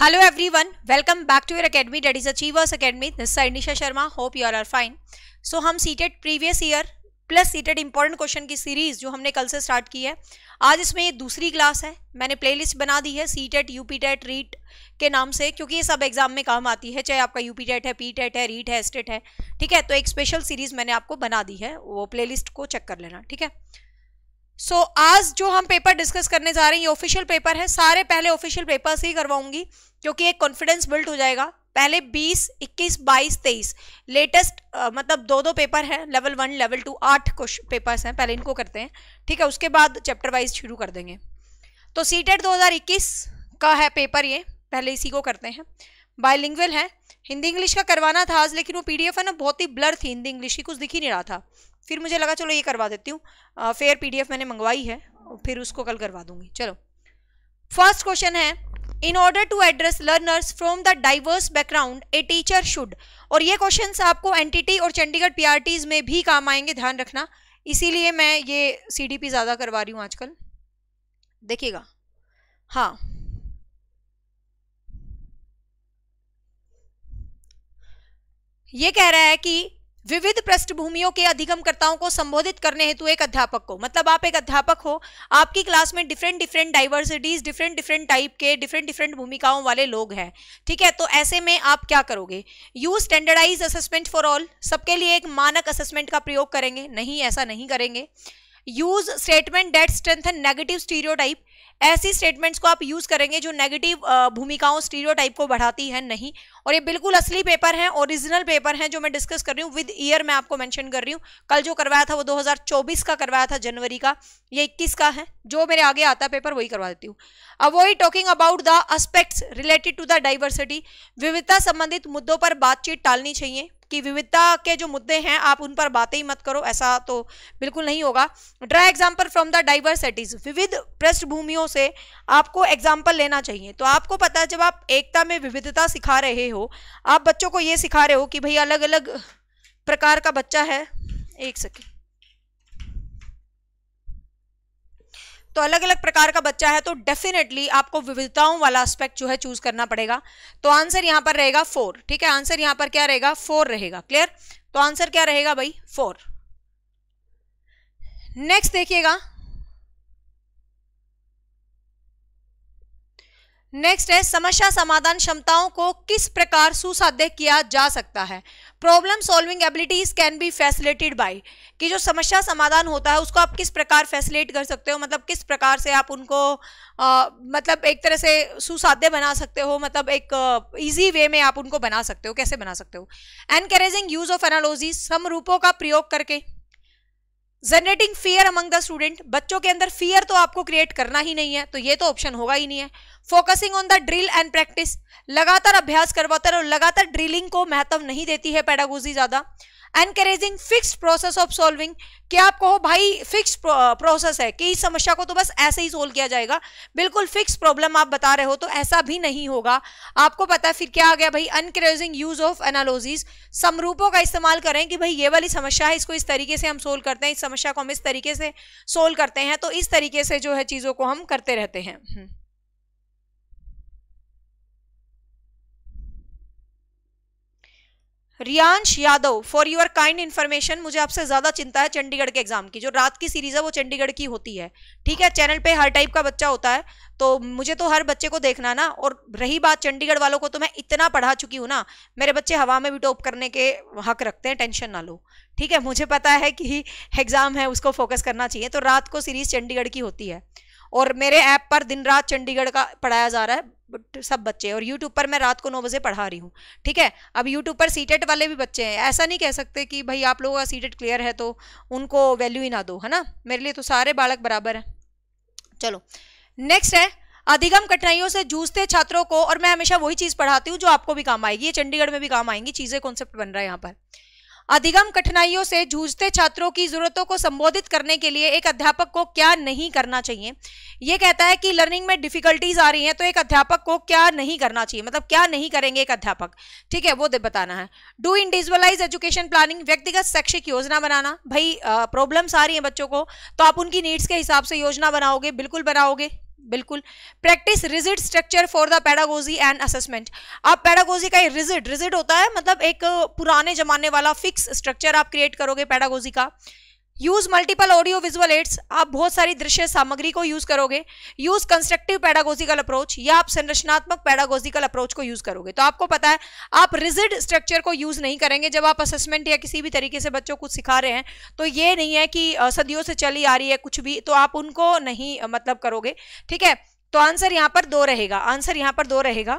Hello everyone welcome back to your academy that is achievers academy this sir Nisha Sharma hope you are fine so हम CTET previous year plus CTET important question की series जो हमने कल से start की है आज इसमें ये दूसरी क्लास है मैंने प्लेलिस्ट बना दी है C TET U P TET REET के नाम से क्योंकि ये सब एग्जाम में काम आती है चाहे आपका यू पी टेट है पी टेट है रीट है स्टेट है ठीक है तो एक स्पेशल सीरीज मैंने आपको बना दी है वो प्लेलिस्ट को चेक कर लेना ठीक है सो so, आज जो हम पेपर डिस्कस करने जा रहे हैं ये ऑफिशियल पेपर है सारे पहले ऑफिशियल पेपर से ही करवाऊंगी क्योंकि एक कॉन्फिडेंस बिल्ड हो जाएगा पहले 20, 21, 22, 23 लेटेस्ट मतलब दो दो पेपर हैं लेवल वन लेवल टू आठ क्वेश्चन पेपर्स हैं पहले इनको करते हैं ठीक है उसके बाद चैप्टर वाइज शुरू कर देंगे तो सी टेट e दो का है पेपर ये पहले इसी को करते हैं बायलिंगुअल है हिंदी इंग्लिश का करवाना था आज लेकिन वो पीडीएफ है ना बहुत ही ब्लर थी हिंदी इंग्लिश की कुछ दिख ही नहीं रहा था फिर मुझे लगा चलो ये करवा देती हूँ फेयर पीडीएफ मैंने मंगवाई है फिर उसको कल करवा दूंगी चलो फर्स्ट क्वेश्चन है in order to address learners from the diverse background a teacher should और ये क्वेश्चन आपको एनटीटी और चंडीगढ़ पीआरटीज में भी काम आएंगे ध्यान रखना इसीलिए मैं ये सीडीपी ज़्यादा करवा रही हूँ आजकल देखिएगा हाँ ये कह रहा है कि विविध पृष्ठभूमियों के अधिगमकर्ताओं को संबोधित करने हेतु एक अध्यापक को मतलब आप एक अध्यापक हो आपकी क्लास में different different diversities different different type के डिफरेंट डिफरेंट भूमिकाओं वाले लोग हैं ठीक है तो ऐसे में आप क्या करोगे you standardize assessment for all सबके लिए एक मानक असेसमेंट का प्रयोग करेंगे नहीं ऐसा नहीं करेंगे use statement that and negative stereotype ऐसी स्टेटमेंट्स को आप यूज करेंगे जो नेगेटिव भूमिकाओं स्टीरियोटाइप को बढ़ाती है नहीं और ये बिल्कुल असली पेपर है ओरिजिनल पेपर है जो मैं डिस्कस कर रही हूँ विद ईयर मैं आपको मेंशन कर रही हूँ कल जो करवाया था वो 2024 का करवाया था जनवरी का ये 21 का है जो मेरे आगे आता पेपर वही करवा देती हूँ avoid talking about the aspects related to the diversity विविधता संबंधित मुद्दों पर बातचीत टालनी चाहिए कि विविधता के जो मुद्दे हैं आप उन पर बातें ही मत करो ऐसा तो बिल्कुल नहीं होगा draw example from the diversities विविध पृष्ठभूमियों से आपको एग्जाम्पल लेना चाहिए तो आपको पता है जब आप एकता में विविधता सिखा रहे हो आप बच्चों को ये सिखा रहे हो कि भाई अलग अलग प्रकार का बच्चा है एक सेकेंड तो अलग अलग प्रकार का बच्चा है तो डेफिनेटली आपको विविधताओं वाला एस्पेक्ट जो है चूज करना पड़ेगा तो आंसर यहां पर रहेगा फोर ठीक है आंसर यहां पर क्या रहेगा फोर रहेगा क्लियर तो आंसर क्या रहेगा भाई फोर नेक्स्ट देखिएगा नेक्स्ट है समस्या समाधान क्षमताओं को किस प्रकार सुसाध्य किया जा सकता है problem solving abilities can be facilitated by कि जो समस्या समाधान होता है उसको आप किस प्रकार फैसिलेट कर सकते हो मतलब किस प्रकार से आप उनको आ, मतलब एक तरह से सुसाध्य बना सकते हो मतलब एक ईजी वे में आप उनको बना सकते हो कैसे बना सकते हो एनकरेजिंग यूज ऑफ एनालॉजी समरूपों का प्रयोग करके generating fear among the student बच्चों के अंदर फियर तो आपको क्रिएट करना ही नहीं है तो ये तो ऑप्शन होगा ही नहीं है focusing on the drill and practice लगातार अभ्यास करवाता है और लगातार ड्रिलिंग को महत्व नहीं देती है पैडागोजी ज़्यादा encouraging fix process of solving क्या आप कहो भाई फिक्स प्रोसेस है कि इस समस्या को तो बस ऐसे ही सोल्व किया जाएगा बिल्कुल फिक्स प्रॉब्लम आप बता रहे हो तो ऐसा भी नहीं होगा आपको पता है फिर क्या आ गया भाई अनकरेजिंग यूज ऑफ एनालोजीज समरूपों का इस्तेमाल करें कि भाई ये वाली समस्या है इसको इस तरीके से हम सोल्व करते हैं इस समस्या को हम इस तरीके से सोल्व करते हैं तो इस तरीके से जो है चीज़ों को हम करते रहते हैं Riyansh Yadav for your kind information मुझे आपसे ज़्यादा चिंता है चंडीगढ़ के एग्जाम की जो रात की सीरीज़ है वो चंडीगढ़ की होती है ठीक है चैनल पे हर टाइप का बच्चा होता है तो मुझे तो हर बच्चे को देखना ना और रही बात चंडीगढ़ वालों को तो मैं इतना पढ़ा चुकी हूँ ना मेरे बच्चे हवा में भी टॉप करने के हक रखते हैं टेंशन ना लो ठीक है मुझे पता है कि एग्ज़ाम है उसको फोकस करना चाहिए तो रात को सीरीज़ चंडीगढ़ की होती है और मेरे ऐप पर दिन रात चंडीगढ़ का पढ़ाया जा रहा है सब बच्चे और यूट्यूब पर मैं रात को नौ बजे पढ़ा रही हूँ ठीक है अब यूट्यूब पर सीटेट वाले भी बच्चे हैं ऐसा नहीं कह सकते कि भाई आप लोगों का सीटेट क्लियर है तो उनको वैल्यू ही ना दो है ना मेरे लिए तो सारे बालक बराबर हैं चलो नेक्स्ट है अधिगम कठिनाइयों से जूझते छात्रों को और मैं हमेशा वही चीज़ पढ़ाती हूँ जो आपको भी काम आएगी ये चंडीगढ़ में भी काम आएंगी चीज़ें कॉन्सेप्ट बन रहा है यहाँ पर अधिगम कठिनाइयों से जूझते छात्रों की जरूरतों को संबोधित करने के लिए एक अध्यापक को क्या नहीं करना चाहिए ये कहता है कि लर्निंग में डिफिकल्टीज आ रही हैं तो एक अध्यापक को क्या नहीं करना चाहिए मतलब क्या नहीं करेंगे एक अध्यापक ठीक है वो बताना है डू इंडिविजुअलाइज एजुकेशन प्लानिंग व्यक्तिगत शैक्षिक योजना बनाना भाई प्रॉब्लम्स आ रही हैं बच्चों को तो आप उनकी नीड्स के हिसाब से योजना बनाओगे बिल्कुल बनाओगे बिल्कुल practice rigid structure for the pedagogy and assessment आप पैडागोजी का रिजिड रिजिड होता है मतलब एक पुराने जमाने वाला फिक्स स्ट्रक्चर आप क्रिएट करोगे पैडागोजी का use multiple audio visual aids आप बहुत सारी दृश्य सामग्री को यूज करोगे यूज कंस्ट्रक्टिव पैडागोजिकल अप्रोच या आप संरचनात्मक पैडागोजिकल अप्रोच को यूज करोगे तो आपको पता है आप रिजिड स्ट्रक्चर को यूज नहीं करेंगे जब आप असेसमेंट या किसी भी तरीके से बच्चों को सिखा रहे हैं तो ये नहीं है कि सदियों से चली आ रही है कुछ भी तो आप उनको नहीं मतलब करोगे ठीक है तो आंसर यहाँ पर दो रहेगा आंसर यहाँ पर दो रहेगा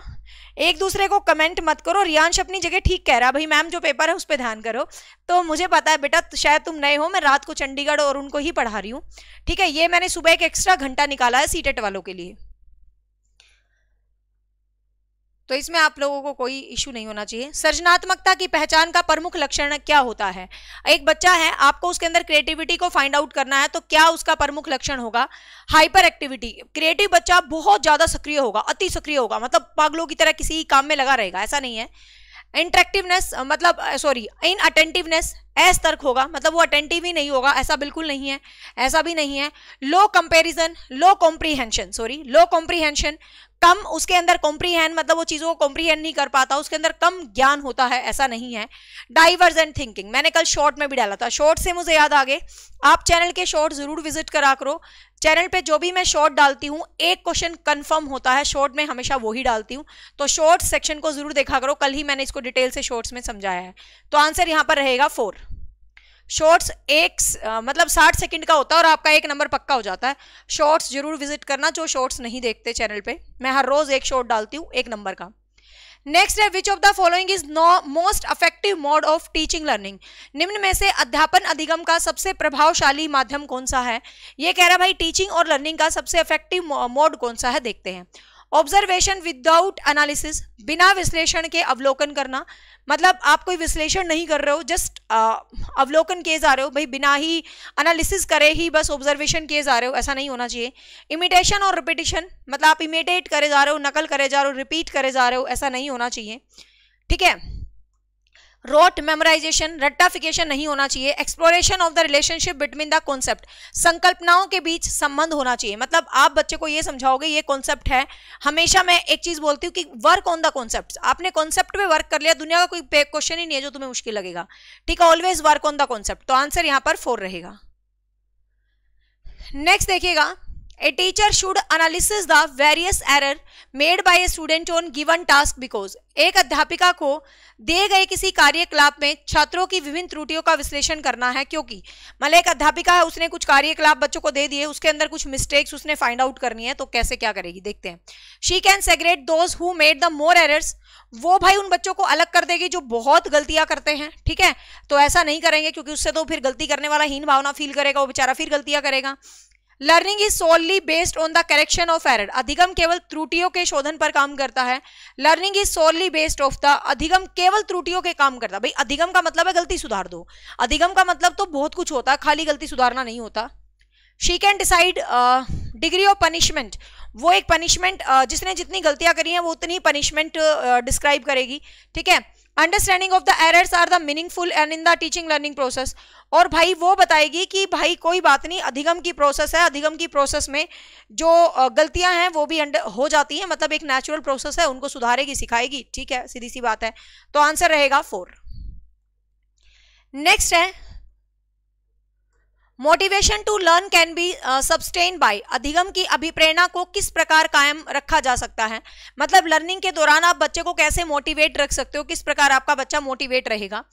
एक दूसरे को कमेंट मत करो रियांश अपनी जगह ठीक कह रहा है भाई मैम जो पेपर है उस पर ध्यान करो तो मुझे पता है बेटा शायद तुम नए हो मैं रात को चंडीगढ़ और उनको ही पढ़ा रही हूँ ठीक है ये मैंने सुबह एक एक्स्ट्रा घंटा निकाला है सीटेट वालों के लिए तो इसमें आप लोगों को कोई इश्यू नहीं होना चाहिए सृजनात्मकता की पहचान का प्रमुख लक्षण क्या होता है एक बच्चा है आपको उसके अंदर क्रिएटिविटी को फाइंड आउट करना है तो क्या उसका प्रमुख लक्षण होगा हाइपर एक्टिविटी क्रिएटिव बच्चा बहुत ज़्यादा सक्रिय होगा अति सक्रिय होगा मतलब पागलों की तरह किसी काम में लगा रहेगा ऐसा नहीं है इंट्रेक्टिवनेस मतलब सॉरी इन अटेंटिवनेस तर्क होगा मतलब वो अटेंटिव ही नहीं होगा ऐसा बिल्कुल नहीं है ऐसा भी नहीं है low comparison low comprehension sorry low comprehension कम उसके अंदर कॉम्प्रीहेंड मतलब वो चीज़ों को कॉम्प्रीहेंड नहीं कर पाता उसके अंदर कम ज्ञान होता है ऐसा नहीं है डाइवर्जेंट थिंकिंग मैंने कल शॉर्ट में भी डाला था शॉर्ट से मुझे याद आ गए आप चैनल के शॉर्ट ज़रूर विजिट करा करो चैनल पे जो भी मैं शॉर्ट डालती हूँ एक क्वेश्चन कंफर्म होता है शॉर्ट में हमेशा वही डालती हूँ तो शॉर्ट सेक्शन को ज़रूर देखा करो कल ही मैंने इसको डिटेल से शॉर्ट्स में समझाया है तो आंसर यहाँ पर रहेगा फोर शॉर्ट्स एक मतलब साठ सेकंड का होता है और आपका एक नंबर पक्का हो जाता है शॉर्ट्स जरूर विजिट करना जो शॉर्ट्स नहीं देखते चैनल पे मैं हर रोज एक शॉर्ट डालती हूँ एक नंबर का नेक्स्ट है which of the following is no most effective mode of teaching learning निम्न में से अध्यापन अधिगम का सबसे प्रभावशाली माध्यम कौन सा है ये कह रहा है भाई टीचिंग और लर्निंग का सबसे अफेक्टिव मोड कौन सा है देखते हैं ऑब्जर्वेशन विदाउट एनालिसिस बिना विश्लेषण के अवलोकन करना मतलब आप कोई विश्लेषण नहीं कर रहे हो जस्ट अवलोकन किए जा रहे हो भाई बिना ही एनालिसिस करे ही बस ऑब्जर्वेशन किए जा रहे हो ऐसा नहीं होना चाहिए इमिटेशन और रिपीटेशन मतलब आप इमिटेट करे जा रहे हो नकल करे जा रहे हो रिपीट करे जा रहे हो ऐसा नहीं होना चाहिए ठीक है रोट मेमोराइजेशन रट्टाफिकेशन नहीं होना चाहिए exploration of the relationship between the concept संकल्पनाओं के बीच संबंध होना चाहिए मतलब आप बच्चे को ये समझाओगे ये कॉन्सेप्ट है हमेशा मैं एक चीज़ बोलती हूँ कि वर्क ऑन द कॉन्सेप्ट आपने कॉन्सेप्ट में वर्क कर लिया दुनिया का कोई क्वेश्चन ही नहीं है जो तुम्हें मुश्किल लगेगा ठीक है always work on the concept तो आंसर यहां पर फोर रहेगा नेक्स्ट देखिएगा A teacher should analyze the various error made by a student on given task because एक अध्यापिका को दिए गए किसी कार्यकलाप में छात्रों की विभिन्न त्रुटियों का विश्लेषण करना है क्योंकि मतलब एक अध्यापिका है उसने कुछ कार्यकलाप बच्चों को दे दिए उसके अंदर कुछ मिस्टेक्स उसने फाइंड आउट करनी है तो कैसे क्या करेगी देखते हैं she can segregate those who made the more errors वो भाई उन बच्चों को अलग कर देगी जो बहुत गलतियां करते हैं ठीक है तो ऐसा नहीं करेंगे क्योंकि उससे तो फिर गलती करने वाला हीन भावना फील करेगा वो बेचारा फिर गलतियां करेगा learning is solely based on the correction of error अधिगम केवल त्रुटियों के शोधन पर काम करता है learning is solely based of the अधिगम केवल त्रुटियों के काम करता भाई अधिगम का मतलब है गलती सुधार दो अधिगम का मतलब तो बहुत कुछ होता है खाली गलती सुधारना नहीं होता she can decide degree of punishment वो एक पनिशमेंट uh, जिसने जितनी गलतियां करी हैं वो उतनी पनिशमेंट डिस्क्राइब uh, करेगी ठीक है understanding of the errors are the meaningful and in the teaching learning process और भाई वो बताएगी कि भाई कोई बात नहीं अधिगम की प्रोसेस है अधिगम की प्रोसेस में जो गलतियां हैं वो भी अंडर हो जाती हैं मतलब एक नेचुरल प्रोसेस है उनको सुधारेगी सिखाएगी ठीक है सीधी सी बात है तो आंसर रहेगा फोर नेक्स्ट है motivation to learn can be sustain by अधिगम की अभिप्रेरणा को किस प्रकार कायम रखा जा सकता है मतलब लर्निंग के दौरान आप बच्चे को कैसे मोटिवेट रख सकते हो किस प्रकार आपका बच्चा मोटिवेट रहेगा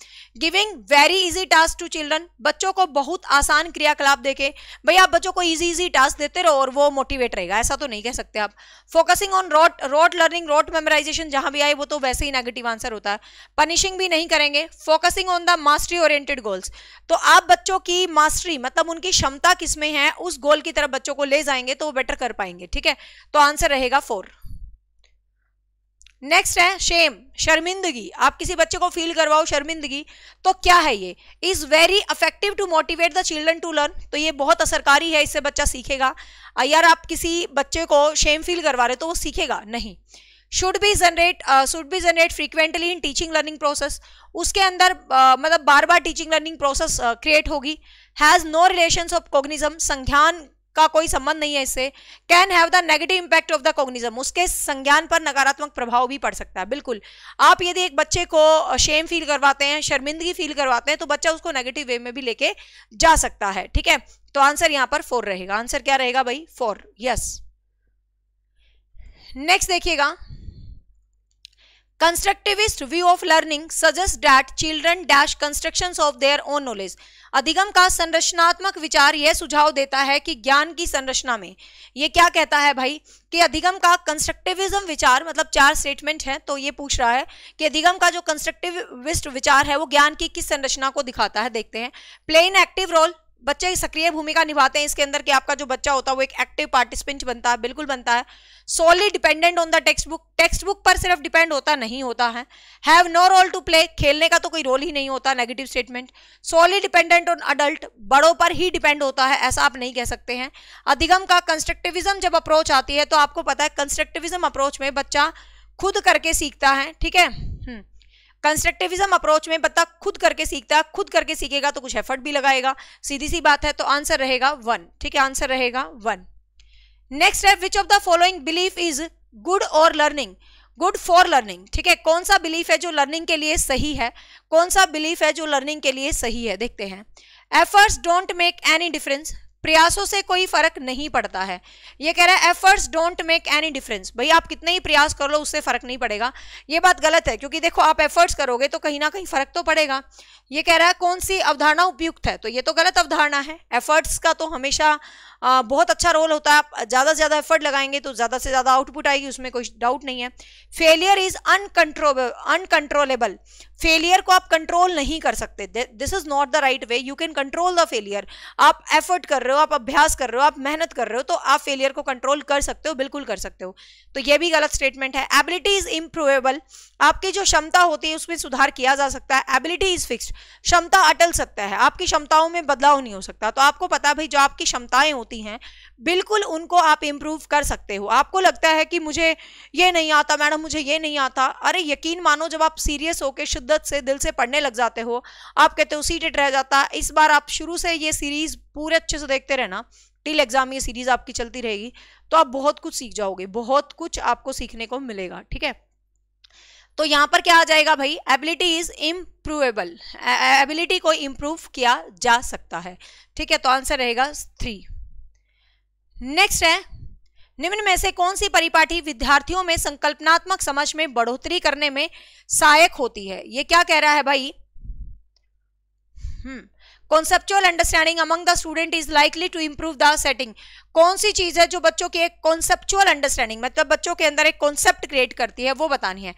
giving very easy task to children बच्चों को बहुत आसान क्रियाकलाप देके भाई आप बच्चों को इजी इजी टास्क देते रहो और वो मोटिवेट रहेगा ऐसा तो नहीं कह सकते आप focusing on rote rote learning rote memorization जहां भी आए वो तो वैसे ही नेगेटिव आंसर होता है पनिशिंग भी नहीं करेंगे focusing on the mastery oriented goals तो आप बच्चों की मास्टरी मतलब मतलब उनकी क्षमता किसमें है उस गोल की तरफ बच्चों को ले जाएंगे तो वो बेटर कर पाएंगे ठीक है तो आंसर रहेगा फोर नेक्स्ट है शेम शर्मिंदगी आप किसी बच्चे को फील करवाओ शर्मिंदगी तो क्या है ये is very affective to motivate the children to learn तो ये बहुत असरकारी है इससे बच्चा सीखेगा यार आप किसी बच्चे को शेम फील करवा रहे तो वो सीखेगा नहीं should be generate should be generate frequently in teaching learning process उसके अंदर uh, मतलब बार बार टीचिंग लर्निंग प्रोसेस क्रिएट होगी has no relation of cognism संज्ञान का कोई संबंध नहीं है इससे can have the negative impact of the cognism उसके संज्ञान पर नकारात्मक प्रभाव भी पड़ सकता है बिल्कुल आप यदि एक बच्चे को शेम फील करवाते हैं शर्मिंदगी फील करवाते हैं तो बच्चा उसको नेगेटिव वे में भी लेके जा सकता है ठीक है तो आंसर यहां पर फोर रहेगा आंसर क्या रहेगा भाई फोर यस नेक्स्ट देखिएगा constructivist view of learning suggest that children dash construction of their own knowledge अधिगम का संरचनात्मक विचार यह सुझाव देता है कि ज्ञान की संरचना में ये क्या कहता है भाई कि अधिगम का कंस्ट्रक्टिविज्म विचार मतलब चार स्टेटमेंट है तो ये पूछ रहा है कि अधिगम का जो कंस्ट्रक्टिविस्ट विचार है वो ज्ञान की किस संरचना को दिखाता है देखते हैं प्लेन एक्टिव रोल बच्चे सक्रिय भूमिका निभाते हैं इसके अंदर कि आपका जो बच्चा होता है वो एक एक्टिव पार्टिसिपेंट बनता है बिल्कुल बनता है solely dependent on the textbook textbook पर सिर्फ डिपेंड होता नहीं होता है have no role to play खेलने का तो कोई रोल ही नहीं होता negative statement solely dependent on adult बड़ों पर ही डिपेंड होता है ऐसा आप नहीं कह सकते हैं अधिगम का कंस्ट्रक्टिविज्म जब अप्रोच आती है तो आपको पता है कंस्ट्रक्टिविज्म अप्रोच में बच्चा खुद करके सीखता है ठीक है कंस्ट्रक्टिविज्म अप्रोच में बता खुद करके सीखता है खुद करके सीखेगा तो कुछ एफर्ट भी लगाएगा सीधी सी बात है तो आंसर रहेगा वन ठीक है आंसर रहेगा वन नेक्स्ट है which of the following belief is good और लर्निंग गुड फॉर लर्निंग ठीक है कौन सा बिलीफ है जो लर्निंग के लिए सही है कौन सा बिलीफ है जो लर्निंग के लिए सही है देखते हैं efforts don't make any difference प्रयासों से कोई फर्क नहीं पड़ता है ये कह रहा है efforts don't make any difference भाई आप कितने ही प्रयास कर लो उससे फर्क नहीं पड़ेगा ये बात गलत है क्योंकि देखो आप एफर्ट्स करोगे तो कहीं ना कहीं फर्क तो पड़ेगा ये कह रहा है कौन सी अवधारणा उपयुक्त है तो ये तो गलत अवधारणा है एफर्ट्स का तो हमेशा बहुत अच्छा रोल होता है आप ज़्यादा से ज़्यादा एफर्ट लगाएंगे तो ज़्यादा से ज़्यादा आउटपुट आएगी उसमें कोई डाउट नहीं है failure is uncontrol uncontrollable failure को आप कंट्रोल नहीं कर सकते this is not the right way you can control the failure आप एफर्ट कर रहे हो आप अभ्यास कर रहे हो आप मेहनत कर रहे हो तो आप फेलियर को कंट्रोल कर सकते हो बिल्कुल कर सकते हो तो ये भी गलत स्टेटमेंट है एबिलिटी इज़ इम्प्रूवेबल आपकी जो क्षमता होती है उसमें सुधार किया जा सकता है एबिलिटी इज़ फिक्स क्षमता अटल सकता है आपकी क्षमताओं में बदलाव नहीं हो सकता तो आपको पता भाई जो आपकी क्षमताएं होती होती हैं बिल्कुल उनको आप इम्प्रूव कर सकते हो आपको लगता है कि मुझे ये नहीं आता मैडम मुझे ये नहीं आता अरे यकीन मानो जब आप सीरियस होकर शिद्दत से दिल से पढ़ने लग जाते हो आप कहते हो सीटेड रह जाता इस बार आप शुरू से ये सीरीज़ पूरे अच्छे से देखते रहना टिल एग्जाम ये सीरीज़ आपकी चलती रहेगी तो आप बहुत कुछ सीख जाओगे बहुत कुछ आपको सीखने को मिलेगा ठीक है तो यहां पर क्या आ जाएगा भाई एबिलिटी इज इम्प्रूवेबल एबिलिटी को इम्प्रूव किया जा सकता है ठीक है तो आंसर रहेगा थ्री नेक्स्ट है निम्न में से कौन सी परिपाटी विद्यार्थियों में संकल्पनात्मक समझ में बढ़ोतरी करने में सहायक होती है ये क्या कह रहा है भाई hmm conceptual understanding among the student is likely to improve the setting कौन सी चीज है जो बच्चों की एक कॉन्सेप्चुअल अंडरस्टैंडिंग मतलब बच्चों के अंदर एक कॉन्सेप्ट क्रिएट करती है वो बतानी है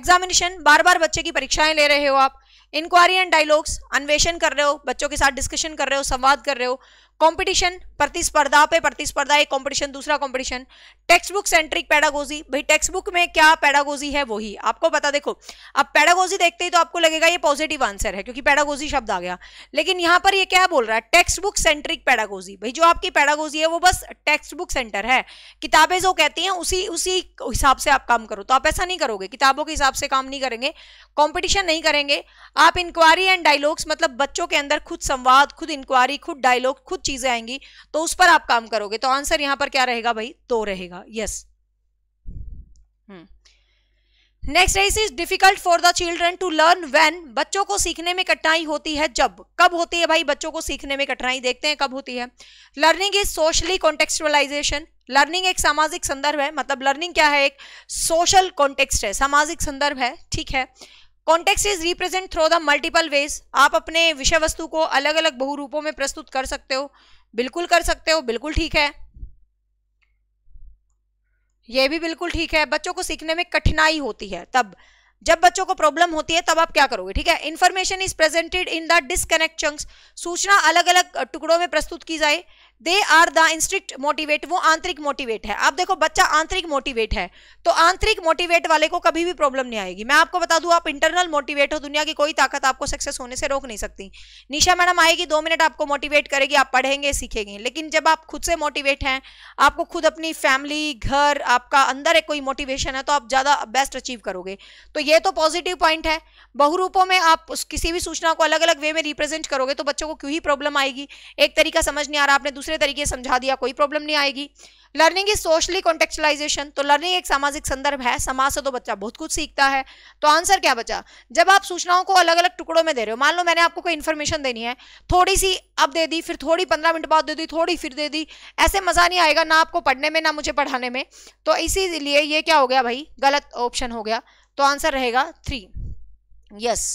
एग्जामिनेशन बार बार बच्चे की परीक्षाएं ले रहे हो आप इंक्वायरी एंड डायलॉग्स अन्वेषण कर रहे हो बच्चों के साथ डिस्कशन कर रहे हो संवाद कर रहे हो कंपटीशन प्रतिस्पर्धा पे प्रतिस्पर्धा एक कंपटीशन दूसरा competition textbook centric pedagogy भाई टेक्स्ट बुक में क्या पैडागोजी है वही आपको पता देखो अब पैडागोजी देखते ही तो आपको लगेगा ये पॉजिटिव आंसर है क्योंकि पैडागोजी शब्द आ गया लेकिन यहाँ पर ये क्या बोल रहा है टेक्स्ट बुक सेंट्रिक पैडागोजी भाई जो आपकी पैडागोजी है वो बस टेक्स्ट बुक सेंटर है किताबें जो कहती हैं उसी उसी हिसाब से आप काम करो तो आप ऐसा नहीं करोगे किताबों के हिसाब से काम नहीं करेंगे कॉम्पिटिशन नहीं करेंगे आप इंक्वायरी एंड डायलॉग्स मतलब बच्चों के अंदर खुद संवाद खुद इंक्वायरी खुद डायलॉग खुद चीजें आएंगी तो उस पर आप काम करोगे तो आंसर यहां पर क्या रहेगा भाई दो तो रहेगा yes next race is difficult for the children to learn when बच्चों को सीखने में कठिनाई होती है जब कब होती है भाई बच्चों को सीखने में कठिनाई देखते हैं कब होती है learning is socially contextualization learning एक सामाजिक संदर्भ है मतलब लर्निंग क्या है एक सोशल कॉन्टेक्स्ट है सामाजिक संदर्भ है ठीक है context is represent through the multiple ways आप अपने विषय वस्तु को अलग अलग बहुरूपों में प्रस्तुत कर सकते हो बिल्कुल कर सकते हो बिल्कुल ठीक है यह भी बिल्कुल ठीक है बच्चों को सीखने में कठिनाई होती है तब जब बच्चों को प्रॉब्लम होती है तब आप क्या करोगे ठीक है information is presented in the disconnect chunks सूचना अलग अलग टुकड़ों में प्रस्तुत की जाए दे आर द इंस्ट्रिक्ट मोटिवेट वो आंतरिक मोटिवेट है आप देखो बच्चा आंतरिक मोटिवेट है तो आंतरिक मोटिवेट वाले को कभी भी प्रॉब्लम नहीं आएगी मैं आपको बता दूं आप इंटरनल मोटिवेट हो दुनिया की कोई ताकत आपको सक्सेस होने से रोक नहीं सकती निशा मैडम आएगी दो मिनट आपको मोटिवेट करेगी आप पढ़ेंगे सीखेंगे लेकिन जब आप खुद से मोटिवेट हैं आपको खुद अपनी फैमिली घर आपका अंदर एक कोई मोटिवेशन है तो आप ज़्यादा बेस्ट अचीव करोगे तो ये तो पॉजिटिव पॉइंट है बहुरूपों में आप किसी भी सूचना को अलग अलग वे में रिप्रेजेंट करोगे तो बच्चों को क्यों ही प्रॉब्लम आएगी एक तरीका समझ नहीं आ रहा आपने दूसरे दूसरे तरीके समझा दिया कोई प्रॉब्लम नहीं आएगी लर्निंग इज सोशली कॉन्टेक्चुलाइजेशन तो लर्निंग एक सामाजिक संदर्भ है समाज से तो बच्चा बहुत कुछ सीखता है तो आंसर क्या बचा जब आप सूचनाओं को अलग अलग टुकड़ों में दे रहे हो मान लो मैंने आपको कोई इन्फॉर्मेशन देनी है थोड़ी सी अब दे दी फिर थोड़ी पंद्रह मिनट बाद दे दी थोड़ी फिर दे दी ऐसे मज़ा नहीं आएगा ना आपको पढ़ने में ना मुझे पढ़ाने में तो इसीलिए ये क्या हो गया भाई गलत ऑप्शन हो गया तो आंसर रहेगा थ्री यस yes.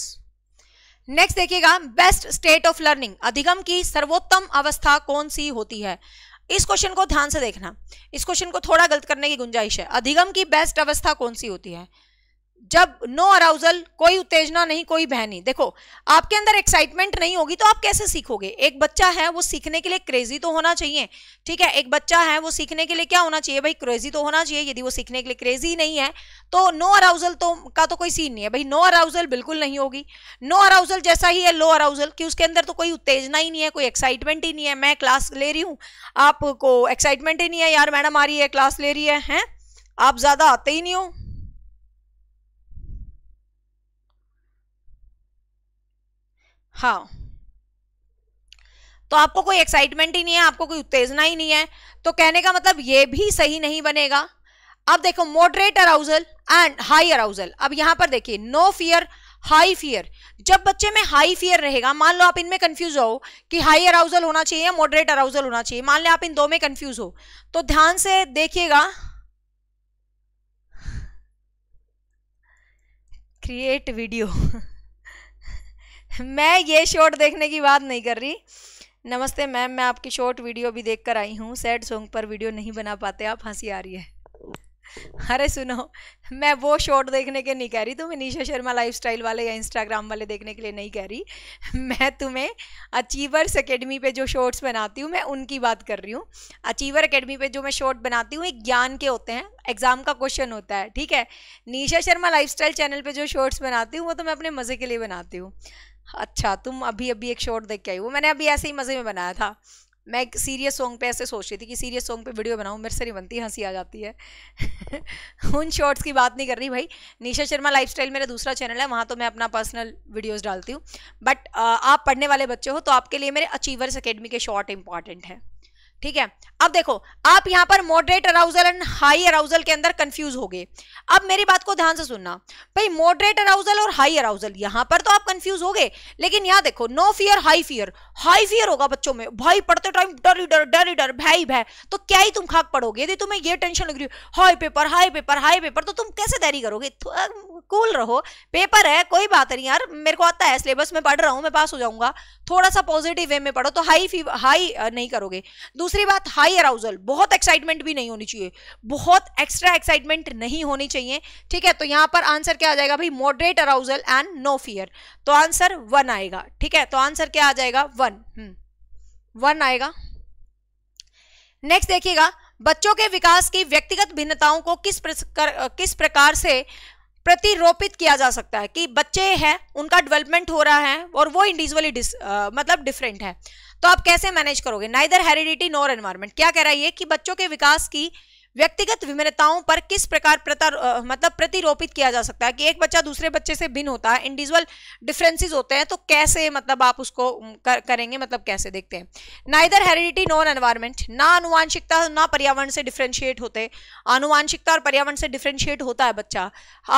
नेक्स्ट देखिएगा बेस्ट स्टेट ऑफ लर्निंग अधिगम की सर्वोत्तम अवस्था कौन सी होती है इस क्वेश्चन को ध्यान से देखना इस क्वेश्चन को थोड़ा गलत करने की गुंजाइश है अधिगम की बेस्ट अवस्था कौन सी होती है जब नो अराउजल कोई उत्तेजना नहीं कोई भय नहीं देखो आपके अंदर एक्साइटमेंट नहीं होगी तो आप कैसे सीखोगे एक बच्चा है वो सीखने के लिए क्रेजी तो होना चाहिए ठीक है एक बच्चा है वो सीखने के लिए क्या होना चाहिए भाई क्रेजी तो होना चाहिए यदि वो सीखने के लिए क्रेजी नहीं है तो नो अराउजल तो का तो कोई सीन नहीं है भाई नो अराउजल बिल्कुल नहीं होगी नो अराउजल जैसा ही है लो अराउजल कि उसके अंदर तो कोई उत्तेजना ही नहीं है कोई एक्साइटमेंट ही नहीं है मैं क्लास ले रही हूँ आपको एक्साइटमेंट ही नहीं है यार मैडम आ रही है क्लास ले रही है आप ज़्यादा आते ही नहीं हो हाँ तो आपको कोई एक्साइटमेंट ही नहीं है आपको कोई उत्तेजना ही नहीं है तो कहने का मतलब ये भी सही नहीं बनेगा अब देखो moderate arousal and high arousal अब यहां पर देखिए नो फियर हाई फियर जब बच्चे में हाई फियर रहेगा मान लो आप इनमें कंफ्यूज हो कि हाई अराउजल होना चाहिए या मॉडरेट अराउजल होना चाहिए मान लो आप इन दो में कंफ्यूज हो तो ध्यान से देखिएगा क्रिएट वीडियो मैं ये शॉर्ट देखने की बात नहीं कर रही नमस्ते मैम मैं आपकी शॉर्ट वीडियो भी देख कर आई हूँ सैड सॉन्ग पर वीडियो नहीं बना पाते आप हंसी आ रही है अरे सुनो मैं वो शॉर्ट देखने के नहीं कह रही तुम्हें निशा शर्मा लाइफस्टाइल वाले या इंस्टाग्राम वाले देखने के लिए नहीं कह रही मैं तुम्हें अचीवर्स एकेडमी पे जो शॉर्ट्स बनाती हूँ मैं उनकी बात कर रही हूँ अचीवर एकेडमी पे जो मैं शॉर्ट बनाती हूँ एक ज्ञान के होते हैं एग्जाम का क्वेश्चन होता है ठीक है निशा शर्मा लाइफ चैनल पर जो शॉर्ट्स बनाती हूँ वो तो मैं अपने मज़े के लिए बनाती हूँ अच्छा तुम अभी अभी एक शॉर्ट देख के आई वो मैंने अभी ऐसे ही मज़े में बनाया था मैं एक सीरियस सॉन्ग पे ऐसे सोच रही थी कि सीरियस सॉन्ग पे वीडियो बनाऊँ मेरे से नहीं बनती हंसी आ जाती है उन शॉर्ट्स की बात नहीं कर रही भाई निशा शर्मा लाइफस्टाइल मेरा दूसरा चैनल है वहाँ तो मैं अपना पर्सनल वीडियोस डालती हूँ बट आप पढ़ने वाले बच्चे हो तो आपके लिए मेरे अचीवर्स अकेडमी के शॉर्ट इंपॉर्टेंट हैं ठीक है अब देखो आप यहां पर moderate arousal and high arousal के अंदर कंफ्यूज हो गए अब मेरी बात को ध्यान से सुनना भाई मॉडरेट अराउजल और हाई अराउजल यहां पर तो आप कंफ्यूज हो गए लेकिन यहां देखो no fear high fear high fear होगा बच्चों में भाई पढ़ते टाइम डर डर डर डर भाई भाई तो क्या ही तुम खाक पढ़ोगे यदि तुम्हें यह टेंशन लग रही high paper high paper high paper तो तुम कैसे तैयारी करोगे कूल रहो पेपर है कोई बात नहीं यार मेरे को आता है सिलेबस में पढ़ रहा हूं मैं पास हो जाऊंगा थोड़ा सा पॉजिटिव वे में पढ़ो तो हाई फीवर हाई नहीं करोगे दूसरी बात हाई अराउजल बहुत एक्साइटमेंट भी नहीं होनी चाहिए बहुत एक्स्ट्रा एक्साइटमेंट नहीं होनी चाहिए ठीक है तो यहाँ पर आंसर क्या आ जाएगा भाई moderate arousal and no fear तो आंसर वन आएगा ठीक है तो आंसर क्या आ जाएगा वन वन हम्म। आएगा नेक्स्ट देखिएगा बच्चों के विकास की व्यक्तिगत भिन्नताओं को किस प्रकार किस प्रकार से प्रतिरोपित किया जा सकता है कि बच्चे हैं उनका डेवलपमेंट हो रहा है और वो इंडिविजुअली मतलब डिफरेंट है तो आप कैसे मैनेज करोगे नाइदर हेरिडिटी नॉर एनवायरमेंट क्या कह रहा है ये कि बच्चों के विकास की व्यक्तिगत विभिन्नताओं पर किस प्रकार प्रता मतलब प्रतिरोपित किया जा सकता है कि एक बच्चा दूसरे बच्चे से भिन्न होता है इंडिविजुअल डिफरेंसेस होते हैं तो कैसे मतलब आप उसको कर, करेंगे मतलब कैसे देखते हैं नाइदर हेरिडिटी नॉन एनवायरमेंट ना अनुवांशिकता ना पर्यावरण से डिफ्रेंशिएट होते अनुवांशिकता और पर्यावरण से डिफ्रेंशिएट होता है बच्चा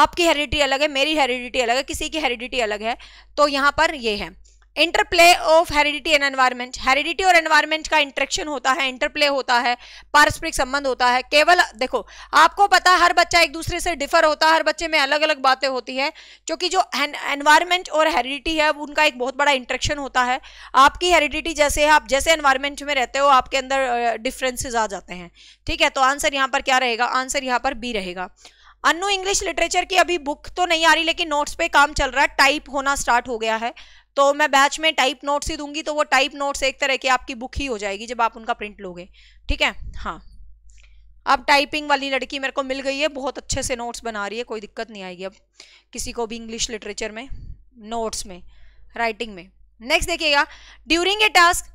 आपकी हेरिडिटी अलग है मेरी हेरिडिटी अलग है किसी की हेरिडिटी अलग है तो यहाँ पर ये है interplay of heredity and environment heredity और एनवायरमेंट का इंटरेक्शन होता है इंटरप्ले होता है पारस्परिक संबंध होता है केवल देखो आपको पता है हर बच्चा एक दूसरे से डिफर होता है हर बच्चे में अलग अलग बातें होती है क्योंकि जो एनवायरमेंट और हेरिडिटी है उनका एक बहुत बड़ा इंटरेक्शन होता है आपकी हेरिडिटी जैसे है आप जैसे एनवायरमेंट में रहते हो आपके अंदर डिफरेंसेज आ जाते हैं ठीक है तो आंसर यहाँ पर क्या रहेगा आंसर यहाँ पर बी रहेगा अनु इंग्लिश लिटरेचर की अभी बुक तो नहीं आ रही लेकिन नोट्स पे काम चल रहा है टाइप होना स्टार्ट हो गया है तो मैं बैच में टाइप नोट्स ही दूंगी तो वो टाइप नोट्स एक तरह की आपकी बुक ही हो जाएगी जब आप उनका प्रिंट लोगे ठीक है हाँ अब टाइपिंग वाली लड़की मेरे को मिल गई है बहुत अच्छे से नोट्स बना रही है कोई दिक्कत नहीं आएगी अब किसी को भी इंग्लिश लिटरेचर में नोट्स में राइटिंग में नेक्स्ट देखिएगा ड्यूरिंग ए टास्क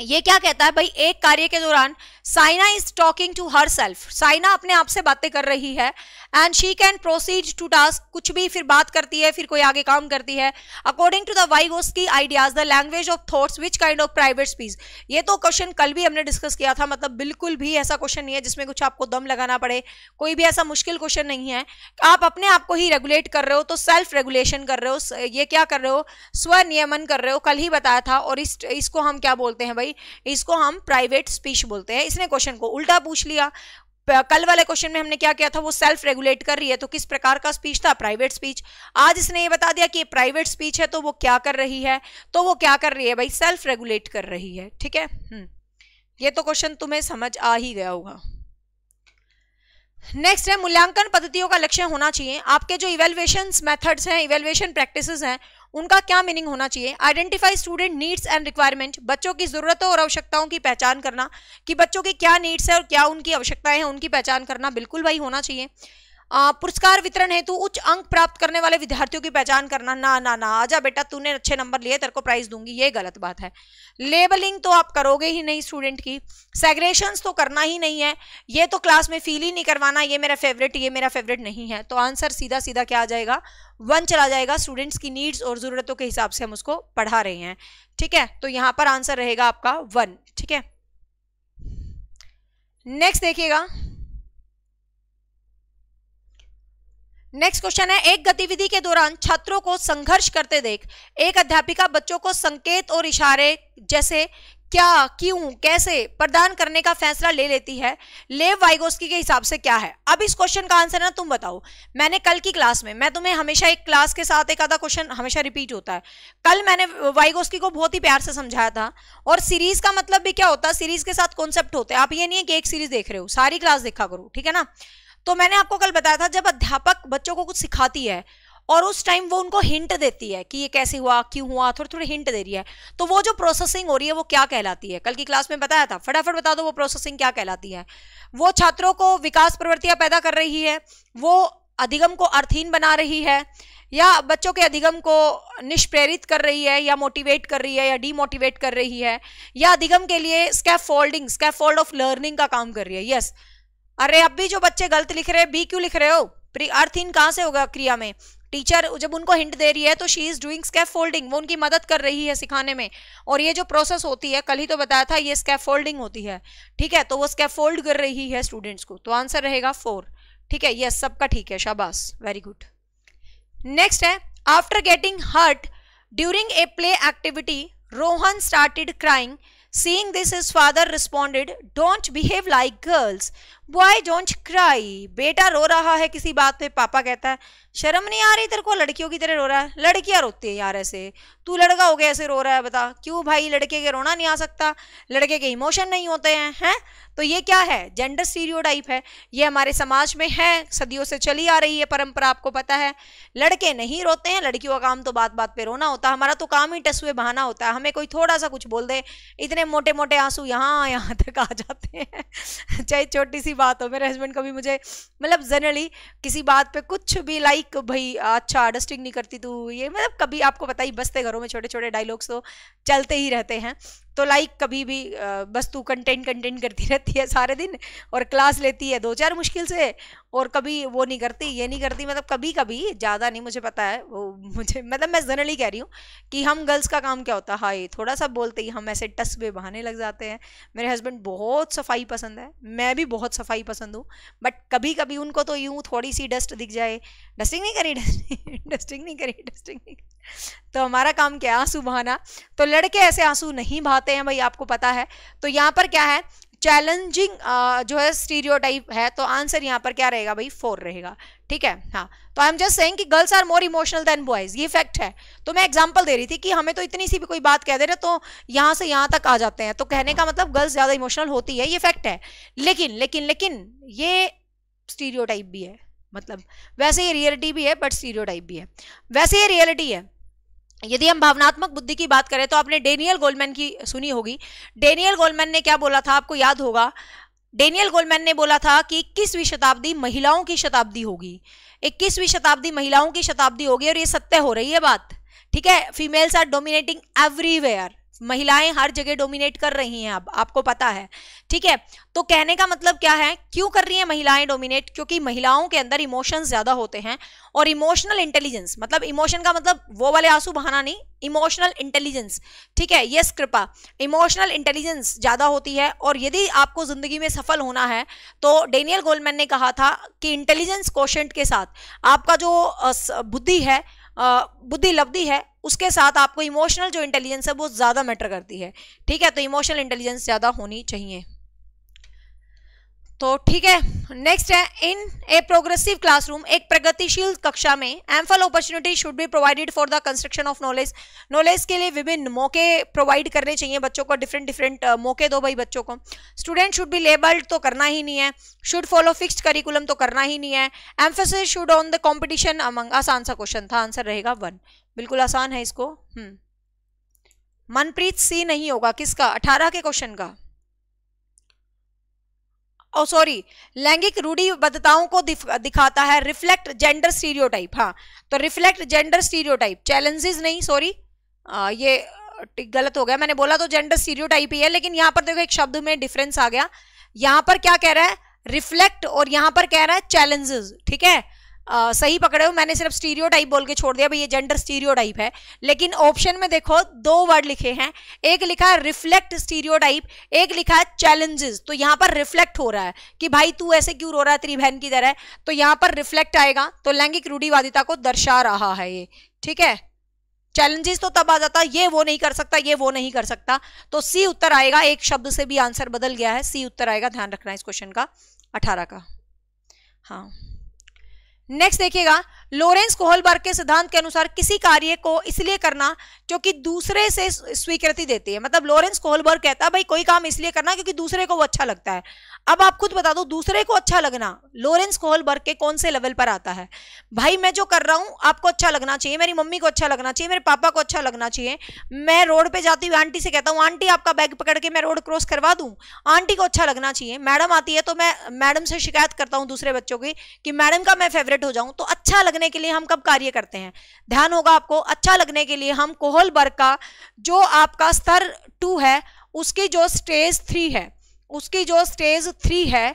ये क्या कहता है भाई एक कार्य के दौरान Saina is talking to herself Saina अपने आप से बातें कर रही है and she can proceed to task कुछ भी फिर बात करती है फिर कोई आगे काम करती है अकॉर्डिंग टू द गोस की ideas the language of thoughts which kind of private speech ये तो क्वेश्चन कल भी हमने डिस्कस किया था मतलब बिल्कुल भी ऐसा क्वेश्चन नहीं है जिसमें कुछ आपको दम लगाना पड़े कोई भी ऐसा मुश्किल क्वेश्चन नहीं है आप अपने आप को ही रेगुलेट कर रहे हो तो सेल्फ रेगुलेशन कर रहे हो ये क्या कर रहे हो स्वनियमन कर रहे हो कल ही बताया था और इस इसको हम क्या बोलते हैं भाई इसको हम प्राइवेट स्पीच बोलते हैं इसने क्वेश्चन को उल्टा पूछ लिया कल वाले क्वेश्चन में हमने क्या किया था वो सेल्फ रेगुलेट कर रही है तो किस प्रकार का स्पीच था प्राइवेट स्पीच आज इसने ये बता दिया कि प्राइवेट स्पीच है तो वो क्या कर रही है तो वो क्या कर रही है भाई सेल्फ रेगुलेट कर रही है ठीक है हम्म। ये तो क्वेश्चन तुम्हें समझ आ ही गया होगा नेक्स्ट है मूल्यांकन पद्धतियों का लक्ष्य होना चाहिए आपके जो इवेल्युएशन मेथड्स हैं इवेल्युएशन प्रैक्टिसेस हैं उनका क्या मीनिंग होना चाहिए identify student needs and requirement बच्चों की ज़रूरतों और आवश्यकताओं की पहचान करना कि बच्चों के क्या नीड्स है और क्या उनकी आवश्यकताएं हैं उनकी पहचान करना बिल्कुल भाई होना चाहिए पुरस्कार वितरण हेतु उच्च अंक प्राप्त करने वाले विद्यार्थियों की पहचान करना ना ना ना आजा बेटा तूने अच्छे नंबर लिए तेरे को प्राइज दूंगी ये गलत बात है लेबलिंग तो आप करोगे ही नहीं स्टूडेंट की सेग्रेशन तो करना ही नहीं है ये तो क्लास में फील ही नहीं करवाना ये मेरा फेवरेट ये मेरा फेवरेट नहीं है तो आंसर सीधा सीधा क्या आ जाएगा वन चला जाएगा स्टूडेंट्स की नीड्स और ज़रूरतों के हिसाब से हम उसको पढ़ा रहे हैं ठीक है तो यहां पर आंसर रहेगा आपका वन ठीक है नेक्स्ट देखिएगा नेक्स्ट क्वेश्चन है एक गतिविधि के दौरान छात्रों को संघर्ष करते देख एक अध्यापिका बच्चों को संकेत और इशारे जैसे क्या क्यों कैसे प्रदान करने का फैसला ले लेती है लेव वाइगोस्की के हिसाब से क्या है अब इस क्वेश्चन का आंसर ना तुम बताओ मैंने कल की क्लास में मैं तुम्हें हमेशा एक क्लास के साथ एक आधा क्वेश्चन हमेशा रिपीट होता है कल मैंने वाइगोस्की को बहुत ही प्यार से समझाया था और सीरीज का मतलब भी क्या होता है सीरीज के साथ कॉन्सेप्ट होते हैं आप ये नहीं है कि एक सीरीज देख रहे हो सारी क्लास देखा करो ठीक है ना तो मैंने आपको कल बताया था जब अध्यापक बच्चों को कुछ सिखाती है और उस टाइम वो उनको हिंट देती है कि ये कैसे हुआ क्यों हुआ थोड़ी थोड़ी हिंट दे रही है तो वो जो प्रोसेसिंग हो रही है वो क्या कहलाती है कल की क्लास में बताया था फटाफट बता दो वो प्रोसेसिंग क्या कहलाती है वो छात्रों को विकास प्रवृत्तियां पैदा कर रही है वो अधिगम को अर्थहीन बना रही है या बच्चों के अधिगम को निष्प्रेरित कर रही है या मोटिवेट कर रही है या डीमोटिवेट कर रही है या अधिगम के लिए scaffolding scaffold of learning का काम कर रही है यस अरे अब भी जो बच्चे गलत लिख रहे हैं बी क्यों लिख रहे हो प्री अर्थहीन कहाँ से होगा क्रिया में टीचर जब उनको हिंट दे रही है तो she is doing scaffolding वो उनकी मदद कर रही है सिखाने में और ये जो प्रोसेस होती है कल ही तो बताया था ये स्कैफ फोल्डिंग होती है ठीक है तो वो स्कैफ फोल्ड कर रही है स्टूडेंट्स को तो आंसर रहेगा फोर ठीक है यस सबका ठीक है शाबाश वेरी गुड नेक्स्ट है after getting hurt during a play activity Rohan started crying seeing this is father responded don't behave like girls boy don't cry बेटा रो रहा है किसी बात पे पापा कहता है शर्म नहीं आ रही तेरे को लड़कियों की तरह रो रहा है लड़कियां रोती है यार ऐसे तू लड़का हो गया ऐसे रो रहा है बता क्यों भाई लड़के के रोना नहीं आ सकता लड़के के इमोशन नहीं होते हैं हैं तो ये क्या है जेंडर टाइप है ये हमारे समाज में है सदियों से चली आ रही है परंपरा आपको पता है लड़के नहीं रोते हैं लड़कियों का काम तो बात बात पे रोना होता है हमारा तो काम ही टसुए बहाना होता है हमें कोई थोड़ा सा कुछ बोल दे इतने मोटे मोटे आंसू यहाँ यहाँ तक आ जाते हैं चाहे छोटी सी बात हो मेरे हस्बैंड कभी मुझे मतलब जनरली किसी बात पे कुछ भी लाइक भाई अच्छा डस्टिंग नहीं करती तू ये मतलब कभी आपको पता ही बसते घरों में छोटे छोटे डायलॉग्स तो चलते ही रहते हैं तो लाइक कभी भी बस तू कंटेंट कंटेंट करती रहती है सारे दिन और क्लास लेती है दो चार मुश्किल से और कभी वो नहीं करती ये नहीं करती मतलब कभी कभी ज़्यादा नहीं मुझे पता है वो मुझे मतलब मैं जनरली कह रही हूँ कि हम गर्ल्स का काम क्या होता है हाँ थोड़ा सा बोलते ही हम ऐसे टस पे बहाने लग जाते हैं मेरे हस्बैंड बहुत सफाई पसंद है मैं भी बहुत सफाई पसंद हूँ बट कभी कभी उनको तो यूँ थोड़ी सी डस्ट दिख जाए डस्टिंग नहीं करी डस्टिंग नहीं करी डस्टिंग नहीं करी तो हमारा काम क्या है आंसू बहाना तो लड़के ऐसे आंसू नहीं बहाते हैं भाई आपको पता है तो यहाँ पर क्या है चैलेंजिंग जो है स्टीरियो है तो आंसर यहाँ पर क्या रहेगा भाई फोर रहेगा ठीक है हाँ तो आई एम जस्ट सेइंग कि girls are more emotional than boys ये फैक्ट है तो मैं एग्जांपल दे रही थी कि हमें तो इतनी सी भी कोई बात कह दे ना तो यहाँ से यहाँ तक आ जाते हैं तो कहने का मतलब गर्ल्स ज़्यादा इमोशनल होती है ये फैक्ट है लेकिन लेकिन लेकिन ये स्टीरियो भी है मतलब वैसे ये रियलिटी भी है बट स्टीरियो भी है वैसे ये रियलिटी है यदि हम भावनात्मक बुद्धि की बात करें तो आपने डेनियल गोलमैन की सुनी होगी डेनियल गोलमैन ने क्या बोला था आपको याद होगा डेनियल गोलमैन ने बोला था कि इक्कीसवीं शताब्दी महिलाओं की शताब्दी होगी इक्कीसवीं शताब्दी महिलाओं की शताब्दी होगी और ये सत्य हो रही है बात ठीक है फीमेल्स आर डोमिनेटिंग एवरीवेयर महिलाएं हर जगह डोमिनेट कर रही हैं अब आपको पता है ठीक है तो कहने का मतलब क्या है क्यों कर रही हैं महिलाएं डोमिनेट क्योंकि महिलाओं के अंदर इमोशंस ज़्यादा होते हैं और इमोशनल इंटेलिजेंस मतलब इमोशन का मतलब वो वाले आंसू बहाना नहीं इमोशनल इंटेलिजेंस ठीक है यस कृपा इमोशनल इंटेलिजेंस ज़्यादा होती है और यदि आपको ज़िंदगी में सफल होना है तो डेनियल गोलमैन ने कहा था कि इंटेलिजेंस क्वेश्चन के साथ आपका जो बुद्धि है बुद्धि लब्धि है उसके साथ आपको इमोशनल जो इंटेलिजेंस है वो ज़्यादा मैटर करती है ठीक है तो इमोशनल इंटेलिजेंस ज़्यादा होनी चाहिए तो ठीक है नेक्स्ट है इन ए प्रोग्रेसिव क्लासरूम एक प्रगतिशील कक्षा में ample opportunity should be provided for the construction of knowledge knowledge के लिए विभिन्न मौके प्रोवाइड करने चाहिए बच्चों को डिफरेंट डिफरेंट मौके दो भाई बच्चों को स्टूडेंट शुड बी लेबल्ड तो करना ही नहीं है शुड फॉलो फिक्स करिकुलम तो करना ही नहीं है emphasis should on the competition among आसान सा क्वेश्चन था आंसर रहेगा वन बिल्कुल आसान है इसको हम्म. मनप्रीत सी नहीं होगा किसका अठारह के क्वेश्चन का ओ oh, सॉरी लैंगिक रूढ़िबद्धताओं को दिखाता है रिफ्लेक्ट जेंडर स्टीरियोटाइप हाँ तो रिफ्लेक्ट जेंडर स्टीरियोटाइप चैलेंजेस नहीं सॉरी ये गलत हो गया मैंने बोला तो जेंडर स्टीरियोटाइप ही है लेकिन यहाँ पर देखो एक शब्द में डिफरेंस आ गया यहाँ पर क्या कह रहा है रिफ्लेक्ट और यहाँ पर कह रहा है चैलेंजेस ठीक है आ, सही पकड़े हो मैंने सिर्फ स्टीरियो टाइप बोल के छोड़ दिया भाई ये जेंडर स्टीरियो टाइप है लेकिन ऑप्शन में देखो दो वर्ड लिखे हैं एक लिखा है रिफ्लेक्ट स्टीरियो टाइप एक लिखा है चैलेंजेस तो यहाँ पर रिफ्लेक्ट हो रहा है कि भाई तू ऐसे क्यों रो रहा है तेरी बहन की तरह तो यहाँ पर रिफ्लेक्ट आएगा तो लैंगिक रूढ़ीवादिता को दर्शा रहा है ये ठीक है चैलेंजेस तो तब आ जाता ये वो नहीं कर सकता ये वो नहीं कर सकता तो सी उत्तर आएगा एक शब्द से भी आंसर बदल गया है सी उत्तर आएगा ध्यान रखना इस क्वेश्चन का अठारह का हाँ नेक्स्ट देखिएगा लोरेंस कोहलबर्ग के सिद्धांत के अनुसार किसी कार्य को इसलिए करना जो कि दूसरे से स्वीकृति देती है मतलब लोरेंस कोहलबर्ग कहता है भाई कोई काम इसलिए करना क्योंकि दूसरे को वो अच्छा लगता है अब आप खुद बता दो दूसरे को अच्छा लगना लोरेंस कोहलबर्ग के कौन से लेवल पर आता है भाई मैं जो कर रहा हूँ आपको अच्छा लगना चाहिए मेरी मम्मी को अच्छा लगना चाहिए मेरे पापा को अच्छा लगना चाहिए मैं रोड पर जाती हूँ आंटी से कहता हूँ आंटी आपका बैग पकड़ के मैं रोड क्रॉस करवा दूँ आंटी को अच्छा लगना चाहिए मैडम आती है तो मैं मैडम से शिकायत करता हूँ दूसरे बच्चों की कि मैडम का मैं फेवरेट हो जाऊँ तो अच्छा लगने के लिए हम कब कार्य करते हैं ध्यान होगा आपको अच्छा लगने के लिए हम कोहल वर्ग का जो आपका स्तर टू है उसकी जो स्टेज थ्री है उसकी जो स्टेज थ्री है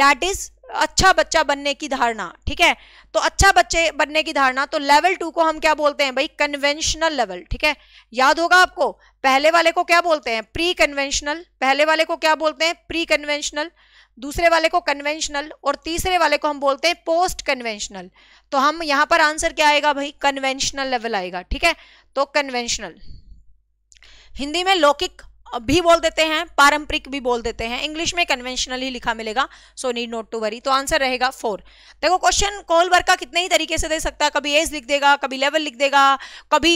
डैट इज अच्छा बच्चा बनने की धारणा ठीक है तो अच्छा बच्चे बनने की धारणा तो लेवल टू को हम क्या बोलते हैं भाई कन्वेंशनल लेवल ठीक है याद होगा आपको पहले वाले को क्या बोलते हैं प्री कन्वेंशनल पहले वाले को क्या बोलते हैं प्री कन्वेंशनल दूसरे वाले को कन्वेंशनल और तीसरे वाले को हम बोलते हैं पोस्ट कन्वेंशनल तो हम यहां पर आंसर क्या आएगा भाई कन्वेंशनल लेवल आएगा ठीक है तो कन्वेंशनल हिंदी में लौकिक भी बोल देते हैं पारंपरिक भी बोल देते हैं इंग्लिश में कन्वेंशनल ही लिखा मिलेगा so need not to worry तो आंसर रहेगा फोर देखो क्वेश्चन कॉल वर्क का कितने ही तरीके से दे सकता है कभी एज लिख देगा कभी लेवल लिख देगा कभी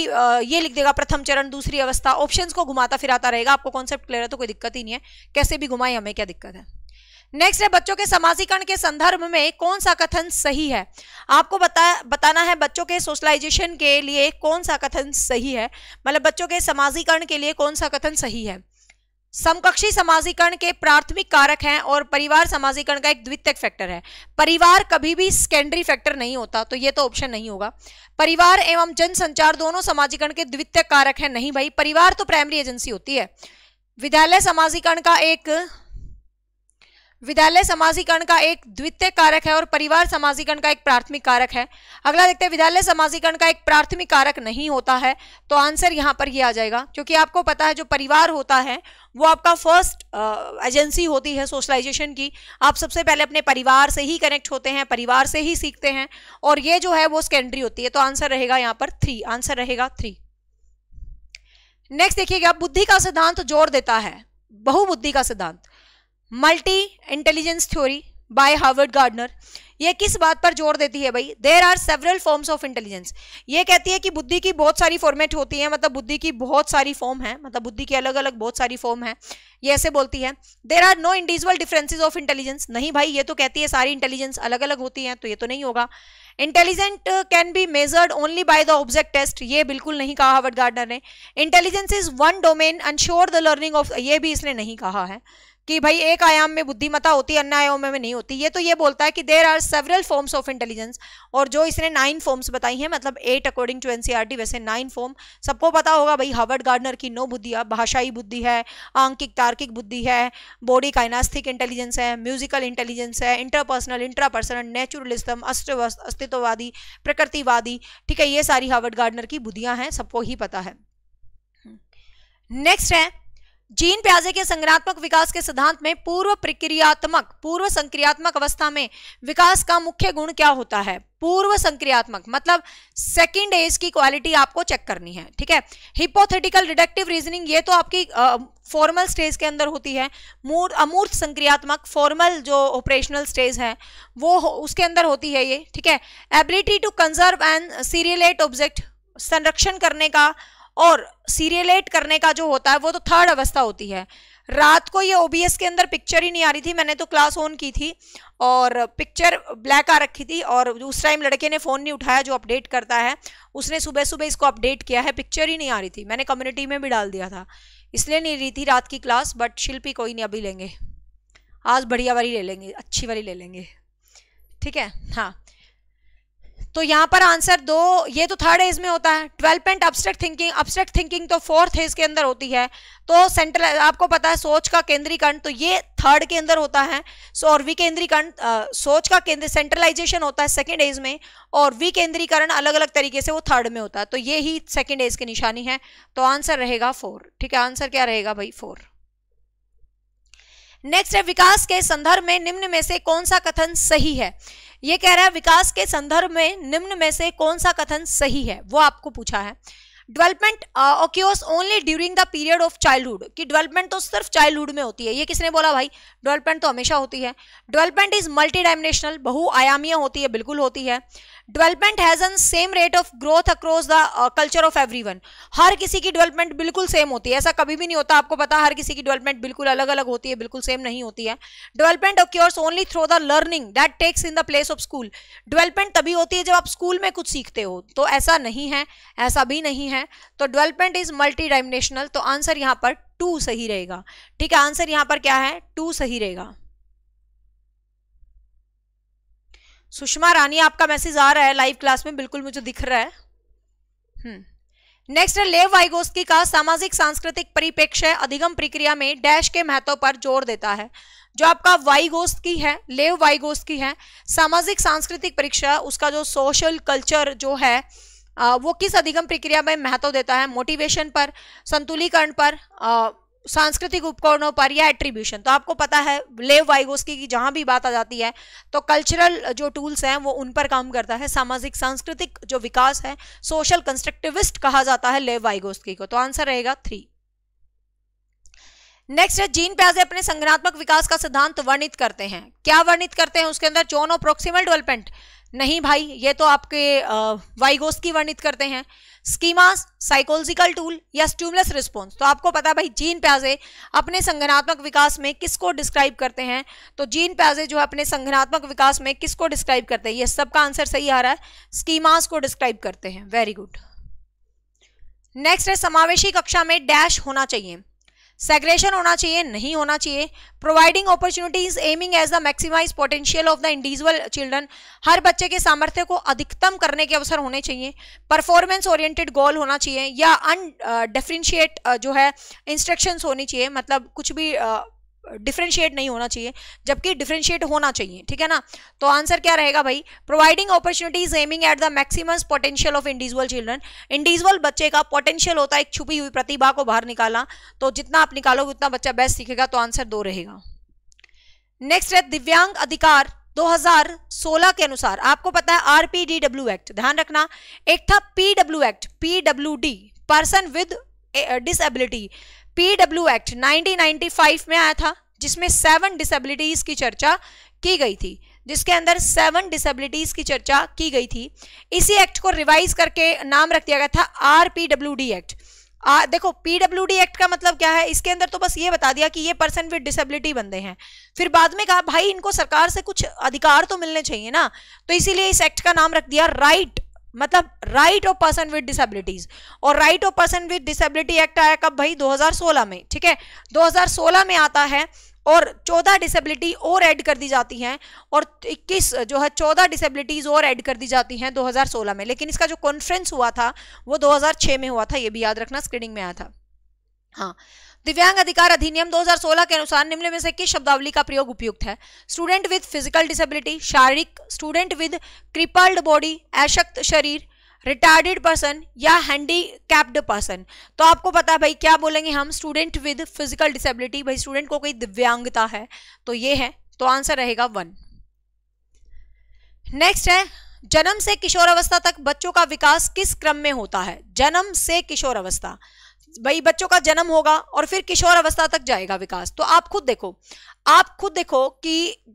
ये लिख देगा प्रथम चरण दूसरी अवस्था ऑप्शंस को घुमाता फिराता रहेगा आपको कॉन्सेप्ट क्लियर है तो कोई दिक्कत ही नहीं है कैसे भी घुमाए हमें क्या दिक्कत है नेक्स्ट है बच्चों के समाजीकरण के संदर्भ में कौन सा कथन सही है आपको बता बताना है बच्चों के सोशलाइजेशन के लिए कौन सा कथन सही है मतलब बच्चों के समाजीकरण के लिए कौन सा कथन सही है समकक्षी समाजीकरण के प्राथमिक कारक हैं और परिवार समाजीकरण का एक द्वितीयक फैक्टर है परिवार कभी भी सेकेंडरी फैक्टर नहीं होता तो ये तो ऑप्शन नहीं होगा परिवार एवं जनसंचार दोनों समाजीकरण के द्वितीयक कारक हैं नहीं भाई परिवार तो प्राइमरी एजेंसी होती है विद्यालय समाजीकरण का एक विद्यालय समाजीकरण का एक द्वितीय कारक है और परिवार समाजीकरण का एक प्राथमिक कारक है अगला देखते हैं विद्यालय समाजीकरण का एक प्राथमिक कारक नहीं होता है तो आंसर यहाँ पर ये आ जाएगा क्योंकि आपको पता है जो परिवार होता है वो आपका फर्स्ट एजेंसी होती है सोशलाइजेशन की आप सबसे पहले अपने परिवार से ही कनेक्ट होते हैं परिवार से ही सीखते हैं और ये जो है वो सेकेंडरी होती है तो आंसर रहेगा यहाँ पर थ्री आंसर रहेगा थ्री नेक्स्ट देखिएगा बुद्धि का सिद्धांत जोर देता है बहुबुद्धि का सिद्धांत multi intelligence theory by Harvard Gardner ये किस बात पर जोर देती है भाई there are several forms of intelligence ये कहती है कि बुद्धि की बहुत सारी फॉर्मेट होती है मतलब बुद्धि की बहुत सारी फॉर्म है मतलब बुद्धि की अलग अलग बहुत सारी फॉर्म है ये ऐसे बोलती है there are no individual differences of intelligence नहीं भाई ये तो कहती है सारी इंटेलिजेंस अलग अलग होती है तो ये तो नहीं होगा intelligent can be measured only by the object test ये बिल्कुल नहीं कहा हार्वर्ड गार्डनर ने intelligence is one domain ensure the learning of ये भी इसने नहीं कहा है कि भाई एक आयाम में बुद्धिमता होती है अन्य आयाम में नहीं होती ये तो ये बोलता है कि there are several forms of intelligence और जो इसने नाइन फॉर्म्स बताई हैं मतलब एट अकॉर्डिंग टू एनसीईआरटी वैसे नाइन फॉर्म सबको पता होगा भाई हार्वर्ड गार्डनर की नौ बुद्धि भाषाई बुद्धि है आंकिक तार्किक बुद्धि है बॉडी काइनास्थिक इंटेलिजेंस है म्यूजिकल इंटेलिजेंस है इंटरपर्सनल इंट्रापर्सनल नेचुरलिज्म अस्तित्ववादी प्रकृतिवादी ठीक है ये सारी हार्वर्ड गार्डनर की बुद्धियाँ हैं सबको ही पता है नेक्स्ट है जीन प्याजे के संज्ञानात्मक विकास के सिद्धांत में पूर्व प्रक्रियात्मक पूर्व संक्रियात्मक अवस्था में विकास का मुख्य गुण क्या होता है पूर्व संक्रियात्मक मतलब सेकंड एज की क्वालिटी आपको चेक करनी है ठीक है हिपोथेटिकल डिडक्टिव रीजनिंग ये तो आपकी फॉर्मल स्टेज के अंदर होती है मूर्त अमूर्त संक्रियात्मक फॉर्मल जो ऑपरेशनल स्टेज है वो उसके अंदर होती है ये ठीक है ability to conserve and seriate object संरक्षण करने का और सीरियलेट करने का जो होता है वो तो थर्ड अवस्था होती है रात को ये ओबीएस के अंदर पिक्चर ही नहीं आ रही थी मैंने तो क्लास ऑन की थी और पिक्चर ब्लैक आ रखी थी और उस टाइम लड़के ने फ़ोन नहीं उठाया जो अपडेट करता है उसने सुबह सुबह इसको अपडेट किया है पिक्चर ही नहीं आ रही थी मैंने कम्युनिटी में भी डाल दिया था इसलिए नहीं रही थी रात की क्लास बट शिल्पी कोई नहीं अभी लेंगे आज बढ़िया वाली ले लेंगे अच्छी वाली ले लेंगे ठीक है हाँ तो यहाँ पर आंसर दो ये तो थर्ड एज में होता है development paint abstract thinking abstract thinking तो फोर्थ एज के अंदर होती है तो सेंट्रल आपको पता है सोच का केंद्रीकरण तो ये थर्ड के अंदर होता है सो और विकेंद्रीकरण सोच का केंद्र सेंट्रलाइजेशन होता है सेकेंड एज में और विकेंद्रीकरण अलग अलग तरीके से वो थर्ड में होता है तो ये ही सेकेंड एज की निशानी है तो आंसर रहेगा फोर ठीक है आंसर क्या रहेगा भाई फोर नेक्स्ट है विकास के संदर्भ में निम्न में से कौन सा कथन सही है ये कह रहा है विकास के संदर्भ में निम्न में से कौन सा कथन सही है वो आपको पूछा है development occurs only during the period of childhood कि डेवलपमेंट तो सिर्फ चाइल्डहुड में होती है ये किसने बोला भाई डेवलपमेंट तो हमेशा होती है डेवलपमेंट इज मल्टी डायमेंशनल बहुआयामी होती है बिल्कुल होती है development has an same rate of growth across the culture of everyone हर किसी की डेवलपमेंट बिल्कुल सेम होती है ऐसा कभी भी नहीं होता आपको पता हर किसी की डेवलपमेंट बिल्कुल अलग अलग होती है बिल्कुल सेम नहीं होती है development occurs only through the learning that takes in the place of school development तभी होती है जब आप स्कूल में कुछ सीखते हो तो ऐसा नहीं है ऐसा भी नहीं है तो डेवलपमेंट इज मल्टी डायमेंशनल तो आंसर यहाँ पर टू सही रहेगा ठीक है आंसर यहाँ पर क्या है टू सही रहेगा सुषमा रानी आपका मैसेज आ रहा है लाइव क्लास में बिल्कुल मुझे दिख रहा है नेक्स्ट हम्म। है लेव वाइगोस्की का सामाजिक सांस्कृतिक परिप्रेक्ष्य अधिगम प्रक्रिया में डैश के महत्व पर जोर देता है जो आपका वाइगोस्की है लेव वाइगोस्की है सामाजिक सांस्कृतिक परीक्षा उसका जो सोशल कल्चर जो है वो किस अधिगम प्रक्रिया में महत्व देता है मोटिवेशन पर संतुलीकरण पर सांस्कृतिक उपकरणों पर या एट्रीब्यूशन तो आपको पता है लेव वाइगोस्की की जहां भी बात आ जाती है तो कल्चरल जो टूल्स हैं वो उन पर काम करता है सामाजिक सांस्कृतिक जो विकास है सोशल कंस्ट्रक्टिविस्ट कहा जाता है लेव वाइगोस्की को तो आंसर रहेगा थ्री नेक्स्ट है जीन प्याजे अपने संगनात्मक विकास का सिद्धांत वर्णित करते हैं क्या वर्णित करते हैं उसके अंदर चोनो प्रोक्सीमल डेवलपमेंट नहीं भाई ये तो आपके वाइगोस की वर्णित करते हैं स्कीमास साइकोलॉजिकल टूल या स्ट्यूमलेस रिस्पॉन्स तो आपको पता भाई जीन प्याजे अपने संगनात्मक विकास में किसको डिस्क्राइब करते हैं तो जीन प्याजे जो है अपने संगनात्मक विकास में किसको डिस्क्राइब करते हैं ये सबका आंसर सही आ रहा है स्कीमास को डिस्क्राइब करते हैं वेरी गुड नेक्स्ट है समावेशी कक्षा में डैश होना चाहिए सेग्रेशन होना चाहिए नहीं होना चाहिए providing opportunities aiming as the maximize potential of the individual children हर बच्चे के सामर्थ्य को अधिकतम करने के अवसर होने चाहिए परफॉर्मेंस ओरिएंटेड गोल होना चाहिए या अन डेफरेंशिएट uh, uh, जो है इंस्ट्रक्शंस होनी चाहिए मतलब कुछ भी uh, डिफ्रेंशिएट नहीं होना चाहिए जबकि डिफ्रेंशिएट होना चाहिए ठीक है ना तो आंसर क्या रहेगा भाई providing opportunities aiming at the maximum potential of individual children individual बच्चे का पोटेंशियल होता है एक छुपी हुई प्रतिभा को बाहर निकाला तो जितना आप निकालोगे उतना बच्चा बेस्ट सीखेगा तो आंसर दो रहेगा नेक्स्ट है दिव्यांग अधिकार 2016 के अनुसार आपको पता है आरपीडीडब्ल्यू एक्ट ध्यान रखना एक था PW act PW D person with disability PW act 1995 में आया था जिसमें सेवन डिसेबिलिटीज की चर्चा की गई थी जिसके अंदर सेवन डिसेबिलिटीज की चर्चा की गई थी इसी एक्ट को रिवाइज करके नाम रख दिया गया था आर एक्ट आ, देखो डी एक्ट का मतलब क्या है इसके अंदर तो बस ये बता दिया कि ये पर्सन विद डिसेबिलिटी बंदे हैं फिर बाद में कहा भाई इनको सरकार से कुछ अधिकार तो मिलने चाहिए ना तो इसीलिए इस एक्ट का नाम रख दिया राइट मतलब right of person with disabilities और right of person with disability act आया कब भाई 2016 में ठीक है 2016 में आता है और 14 डिसेबिलिटी और ऐड कर दी जाती हैं और 21 जो है 14 डिसेबिलिटीज़ और ऐड कर दी जाती हैं 2016 में लेकिन इसका जो कॉन्फ्रेंस हुआ था वो 2006 में हुआ था ये भी याद रखना स्क्रीनिंग में आया था हाँ दिव्यांग अधिकार अधिनियम 2016 के अनुसार निम्न में से किस शब्दावली का प्रयोग उपयुक्त है स्टूडेंट विद फिजिकल डिसेबिलिटी शारीरिक स्टूडेंट विद क्रिपल्ड बॉडी अशक्त शरीर रिटायर्डेड पर्सन या हैंडी कैप्ड पर्सन तो आपको पता है भाई क्या बोलेंगे हम स्टूडेंट विद फिजिकल डिसेबिलिटी भाई स्टूडेंट को कोई दिव्यांगता है तो ये है तो आंसर रहेगा वन नेक्स्ट है जन्म से किशोर अवस्था तक बच्चों का विकास किस क्रम में होता है जन्म से किशोर अवस्था भाई बच्चों का जन्म होगा और फिर किशोर अवस्था तक जाएगा विकास तो आप खुद देखो आप खुद देखो कि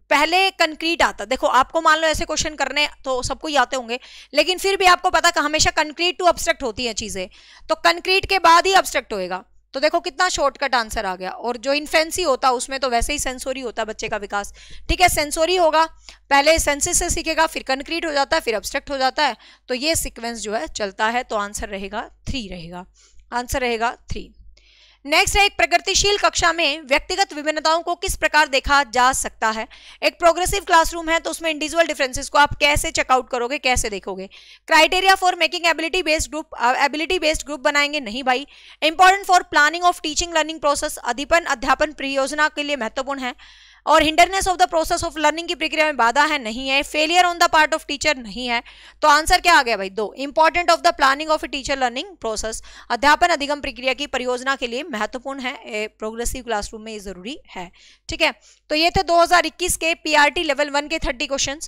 पहले कंक्रीट आता देखो आपको मान लो ऐसे क्वेश्चन करने तो सबको ही आते होंगे लेकिन फिर भी आपको पता का हमेशा कंक्रीट टू अब्स्ट्रक्ट होती है चीजें तो कंक्रीट के बाद ही अब्स्ट्रक्ट होएगा तो देखो कितना शॉर्टकट आंसर आ गया और जो इन्फेंसी होता उसमें तो वैसे ही सेंसोरी होता बच्चे का विकास ठीक है सेंसोरी होगा पहले सेंसेस से सीखेगा फिर कंक्रीट हो जाता है फिर अब्स्ट्रक्ट हो जाता है तो ये सिक्वेंस जो है चलता है तो आंसर रहेगा थ्री रहेगा आंसर रहेगा थ्री नेक्स्ट है एक प्रगतिशील कक्षा में व्यक्तिगत विभिन्नताओं को किस प्रकार देखा जा सकता है एक प्रोग्रेसिव क्लासरूम है तो उसमें इंडिविजुअल डिफरेंसेस को आप कैसे चेकआउट करोगे कैसे देखोगे criteria for making ability based group ability based group बनाएंगे नहीं भाई important for planning of teaching learning process अधिपन अध्यापन परियोजना के लिए महत्वपूर्ण है और hindrance of the process of learning की प्रक्रिया में बाधा है नहीं है failure on the part of teacher नहीं है तो आंसर क्या आ गया भाई दो important of the planning of a teacher learning process अध्यापन अधिगम प्रक्रिया की परियोजना के लिए महत्वपूर्ण है प्रोग्रेसिव क्लासरूम में ये जरूरी है ठीक है तो ये थे दो के पी लेवल वन के थर्टी क्वेश्चन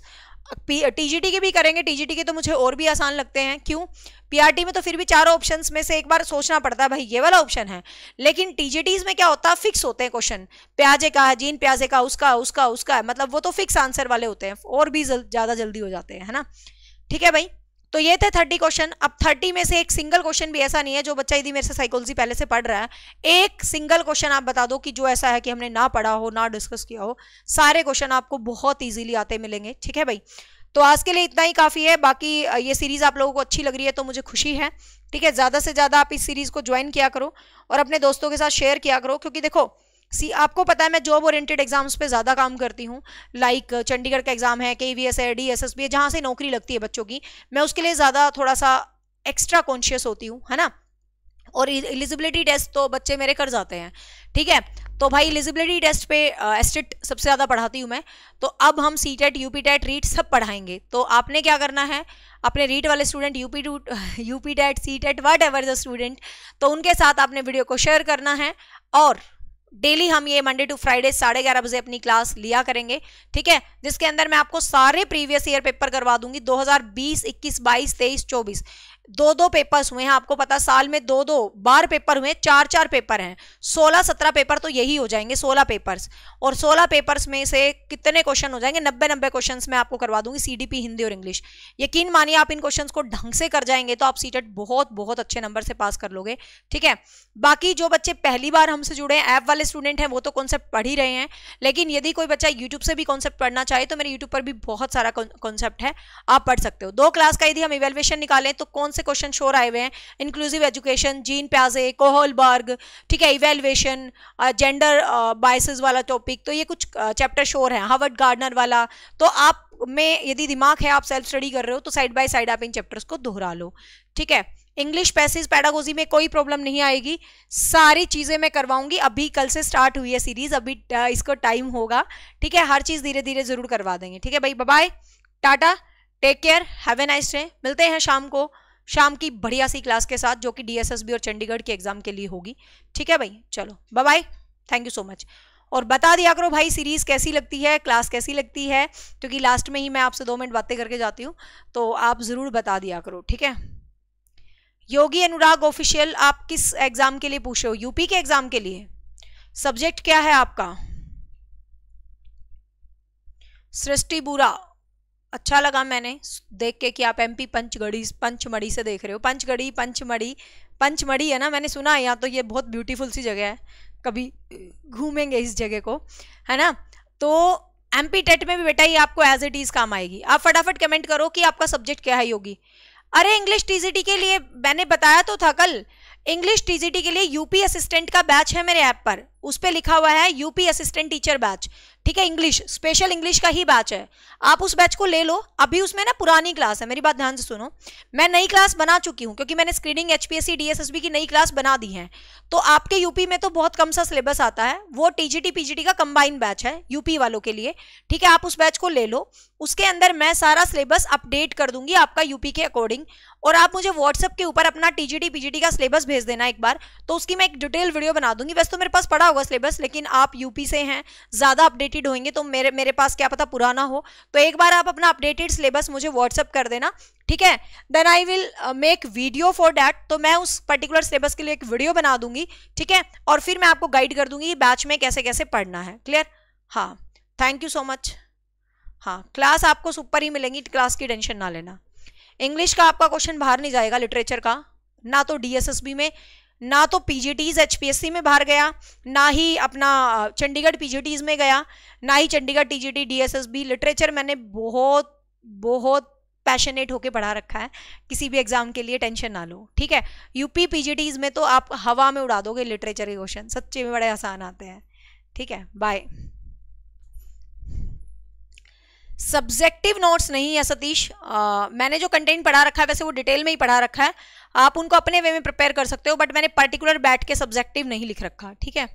टीजीटी के भी करेंगे टीजीटी के तो मुझे और भी आसान लगते हैं क्यों पीआरटी में तो फिर भी चारों ऑप्शन में से एक बार सोचना पड़ता है भाई ये वाला ऑप्शन है लेकिन टीजीटीज में क्या होता है फिक्स होते हैं क्वेश्चन प्याजे का है जीन प्याजे का उसका उसका उसका है मतलब वो तो फिक्स आंसर वाले होते हैं और भी ज़्यादा जल्दी हो जाते हैं है ना ठीक है भाई तो ये थे थर्टी क्वेश्चन अब थर्टी में से एक सिंगल क्वेश्चन भी ऐसा नहीं है जो बच्चा यदि मेरे से साइकोलॉजी पहले से पढ़ रहा है एक सिंगल क्वेश्चन आप बता दो कि जो ऐसा है कि हमने ना पढ़ा हो ना डिस्कस किया हो सारे क्वेश्चन आपको बहुत इजीली आते मिलेंगे ठीक है भाई तो आज के लिए इतना ही काफ़ी है बाकी ये सीरीज़ आप लोगों को अच्छी लग रही है तो मुझे खुशी है ठीक है ज़्यादा से ज़्यादा आप इस सीरीज़ को ज्वाइन किया करो और अपने दोस्तों के साथ शेयर किया करो क्योंकि देखो सी आपको पता है मैं जॉब ओरिएंटेड एग्जाम्स पे ज़्यादा काम करती हूँ लाइक चंडीगढ़ का एग्ज़ाम है के वी एस है डी एस एस बी है जहाँ से नौकरी लगती है बच्चों की मैं उसके लिए ज़्यादा थोड़ा सा एक्स्ट्रा कॉन्शियस होती हूँ है ना और एलिजिबिलिटी टेस्ट तो बच्चे मेरे कर जाते हैं ठीक है तो भाई एलिजिबिलिटी टेस्ट पे एस्टेट सबसे ज़्यादा पढ़ाती हूँ मैं तो अब हम C TET U P TET REET सब पढ़ाएंगे तो आपने क्या करना है अपने रीट e वाले student UP to P TET C TET whatever the student तो उनके साथ आपने वीडियो को शेयर करना है और डेली हम ये मंडे टू फ्राइडे साढ़े ग्यारह बजे अपनी क्लास लिया करेंगे ठीक है जिसके अंदर मैं आपको सारे प्रीवियस ईयर पेपर करवा दूंगी 2020, 21, 22, 23, 24 दो दो पेपर्स हुए हैं आपको पता साल में दो दो बार पेपर हुए चार चार पेपर हैं सोलह सत्रह पेपर तो यही हो जाएंगे सोलह पेपर्स और सोलह पेपर्स में से कितने क्वेश्चन हो जाएंगे नब्बे नब्बे क्वेश्चन मैं आपको करवा दूंगी सीडीपी हिंदी और इंग्लिश यकीन मानिए आप इन क्वेश्चन को ढंग से कर जाएंगे तो आप सीटेट e बहुत बहुत अच्छे नंबर से पास कर लोगे ठीक है बाकी जो बच्चे पहली बार हमसे जुड़े हैं ऐप वाले स्टूडेंट हैं वो तो कॉन्सेप्ट पढ़ ही रहे हैं लेकिन यदि कोई बच्चा यूट्यूब से भी कॉन्सेप्ट पढ़ना चाहे तो मेरे यूट्यूब पर भी बहुत सारा कॉन्सेप्ट है आप पढ़ सकते हो दो क्लास का यदि हम इवेल्युएशन निकालें तो कौन से क्वेश्चन शोर आए हुए हैं इंक्लूसिव एजुकेशन जीन प्याजे कोहलबर्ग ठीक है इवेलुएशन जेंडर बाइसिस वाला टॉपिक तो ये कुछ चैप्टर uh, शोर हैं हार्वर्ड गार्डनर वाला तो आप में यदि दिमाग है आप सेल्फ स्टडी कर रहे हो तो साइड बाय साइड आप इन चैप्टर्स को दोहरा लो ठीक है इंग्लिश पैसेज पैडागोजी में कोई प्रॉब्लम नहीं आएगी सारी चीज़ें मैं करवाऊंगी अभी कल से स्टार्ट हुई है सीरीज अभी uh, इसको टाइम होगा ठीक है हर चीज़ धीरे धीरे ज़रूर करवा देंगे ठीक है भाई bye tata take care have a nice day मिलते हैं शाम को शाम की बढ़िया सी क्लास के साथ जो कि डीएसएसबी और चंडीगढ़ के एग्जाम के लिए होगी ठीक है भाई चलो bye bye thank you so much और बता दिया करो भाई सीरीज़ कैसी लगती है क्लास कैसी लगती है क्योंकि लास्ट में ही मैं आपसे दो मिनट बातें करके जाती हूँ तो आप ज़रूर बता दिया करो ठीक है योगी अनुराग ऑफिशियल आप किस एग्ज़ाम के लिए पूछे हो यूपी के एग्ज़ाम के लिए सब्जेक्ट क्या है आपका सृष्टि बुरा अच्छा लगा मैंने देख के कि आप एम पी पंचगढ़ी पंचमढ़ी से देख रहे हो पंचगढ़ी पंचमढ़ी पंचमढ़ी है ना मैंने सुना है यहाँ तो ये बहुत ब्यूटीफुल सी जगह है कभी घूमेंगे इस जगह को है ना तो एम पी टेट में भी बेटा ये आपको एज इट इज़ काम आएगी आप फटाफट कमेंट करो कि आपका सब्जेक्ट क्या है योगी अरे इंग्लिश टीजीटी के लिए मैंने बताया तो था कल इंग्लिश टीजीटी के लिए यूपी असिस्टेंट का बैच है मेरे ऐप पर उस पर लिखा हुआ है यूपी असिस्टेंट टीचर बैच ठीक है इंग्लिश स्पेशल इंग्लिश का ही बैच है आप उस बैच को ले लो अभी उसमें ना पुरानी क्लास है मेरी बात ध्यान से सुनो मैं नई क्लास बना चुकी हूँ क्योंकि मैंने स्क्रीनिंग एचपीएससी डीएसएसबी की नई क्लास बना दी है तो आपके यूपी में तो बहुत कम सा सिलेबस आता है वो टीजीटी पीजीटी का कंबाइन बैच है यूपी वालों के लिए ठीक है आप उस बैच को ले लो उसके अंदर मैं सारा सिलेबस अपडेट कर दूंगी आपका यूपी के अकॉर्डिंग और आप मुझे व्हाट्सएप के ऊपर अपना टीजीटी पीजीटी का सिलेबस भेज देना एक बार तो उसकी मैं एक डिटेल वीडियो बना दूंगी वैसे तो मेरे पास पड़ा होगा सिलेबस लेकिन आप यूपी से हैं ज़्यादा अपडेटेड होंगे तो मेरे मेरे पास क्या पता पुराना हो तो एक बार आप अपना अपडेटेड सिलेबस मुझे व्हाट्सअप कर देना ठीक है then I will make video for that तो मैं उस पर्टिकुलर सिलेबस के लिए एक वीडियो बना दूंगी ठीक है और फिर मैं आपको गाइड कर दूंगी कि बैच में कैसे कैसे पढ़ना है क्लियर हाँ थैंक यू सो मच हाँ क्लास आपको सुपर ही मिलेंगी क्लास की टेंशन ना लेना इंग्लिश का आपका क्वेश्चन बाहर नहीं जाएगा लिटरेचर का ना तो डीएसएसबी में ना तो पीजीटीज एचपीएससी में बाहर गया ना ही अपना चंडीगढ़ पीजीटीज में गया ना ही चंडीगढ़ टीजीटी डीएसएसबी लिटरेचर मैंने बहुत बहुत पैशनेट होके पढ़ा रखा है किसी भी एग्जाम के लिए टेंशन ना लो ठीक है यूपी पीजीटीज में तो आप हवा में उड़ा दोगे लिटरेचर के क्वेश्चन सच्चे में बड़े आसान आते हैं ठीक है बाय सब्जेक्टिव नोट्स नहीं है सतीश आ, मैंने जो कंटेंट पढ़ा रखा है वैसे वो डिटेल में ही पढ़ा रखा है आप उनको अपने वे में प्रिपेयर कर सकते हो बट मैंने पर्टिकुलर बैठ के सब्जेक्टिव नहीं लिख रखा ठीक है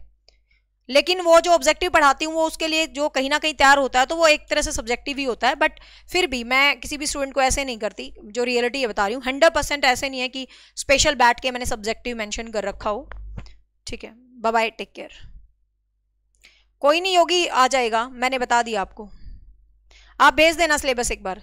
लेकिन वो जो ऑब्जेक्टिव पढ़ाती हूँ वो उसके लिए जो कहीं ना कहीं तैयार होता है तो वो एक तरह से सब्जेक्टिव ही होता है बट फिर भी मैं किसी भी स्टूडेंट को ऐसे नहीं करती जो रियलिटी है बता रही हूँ हंड्रेड परसेंट ऐसे नहीं है कि स्पेशल बैठ के मैंने सब्जेक्टिव मैंशन कर रखा हो ठीक है बाय टेक केयर कोई नहीं योगी आ जाएगा मैंने बता दिया आपको आप भेज देना सिलेबस एक बार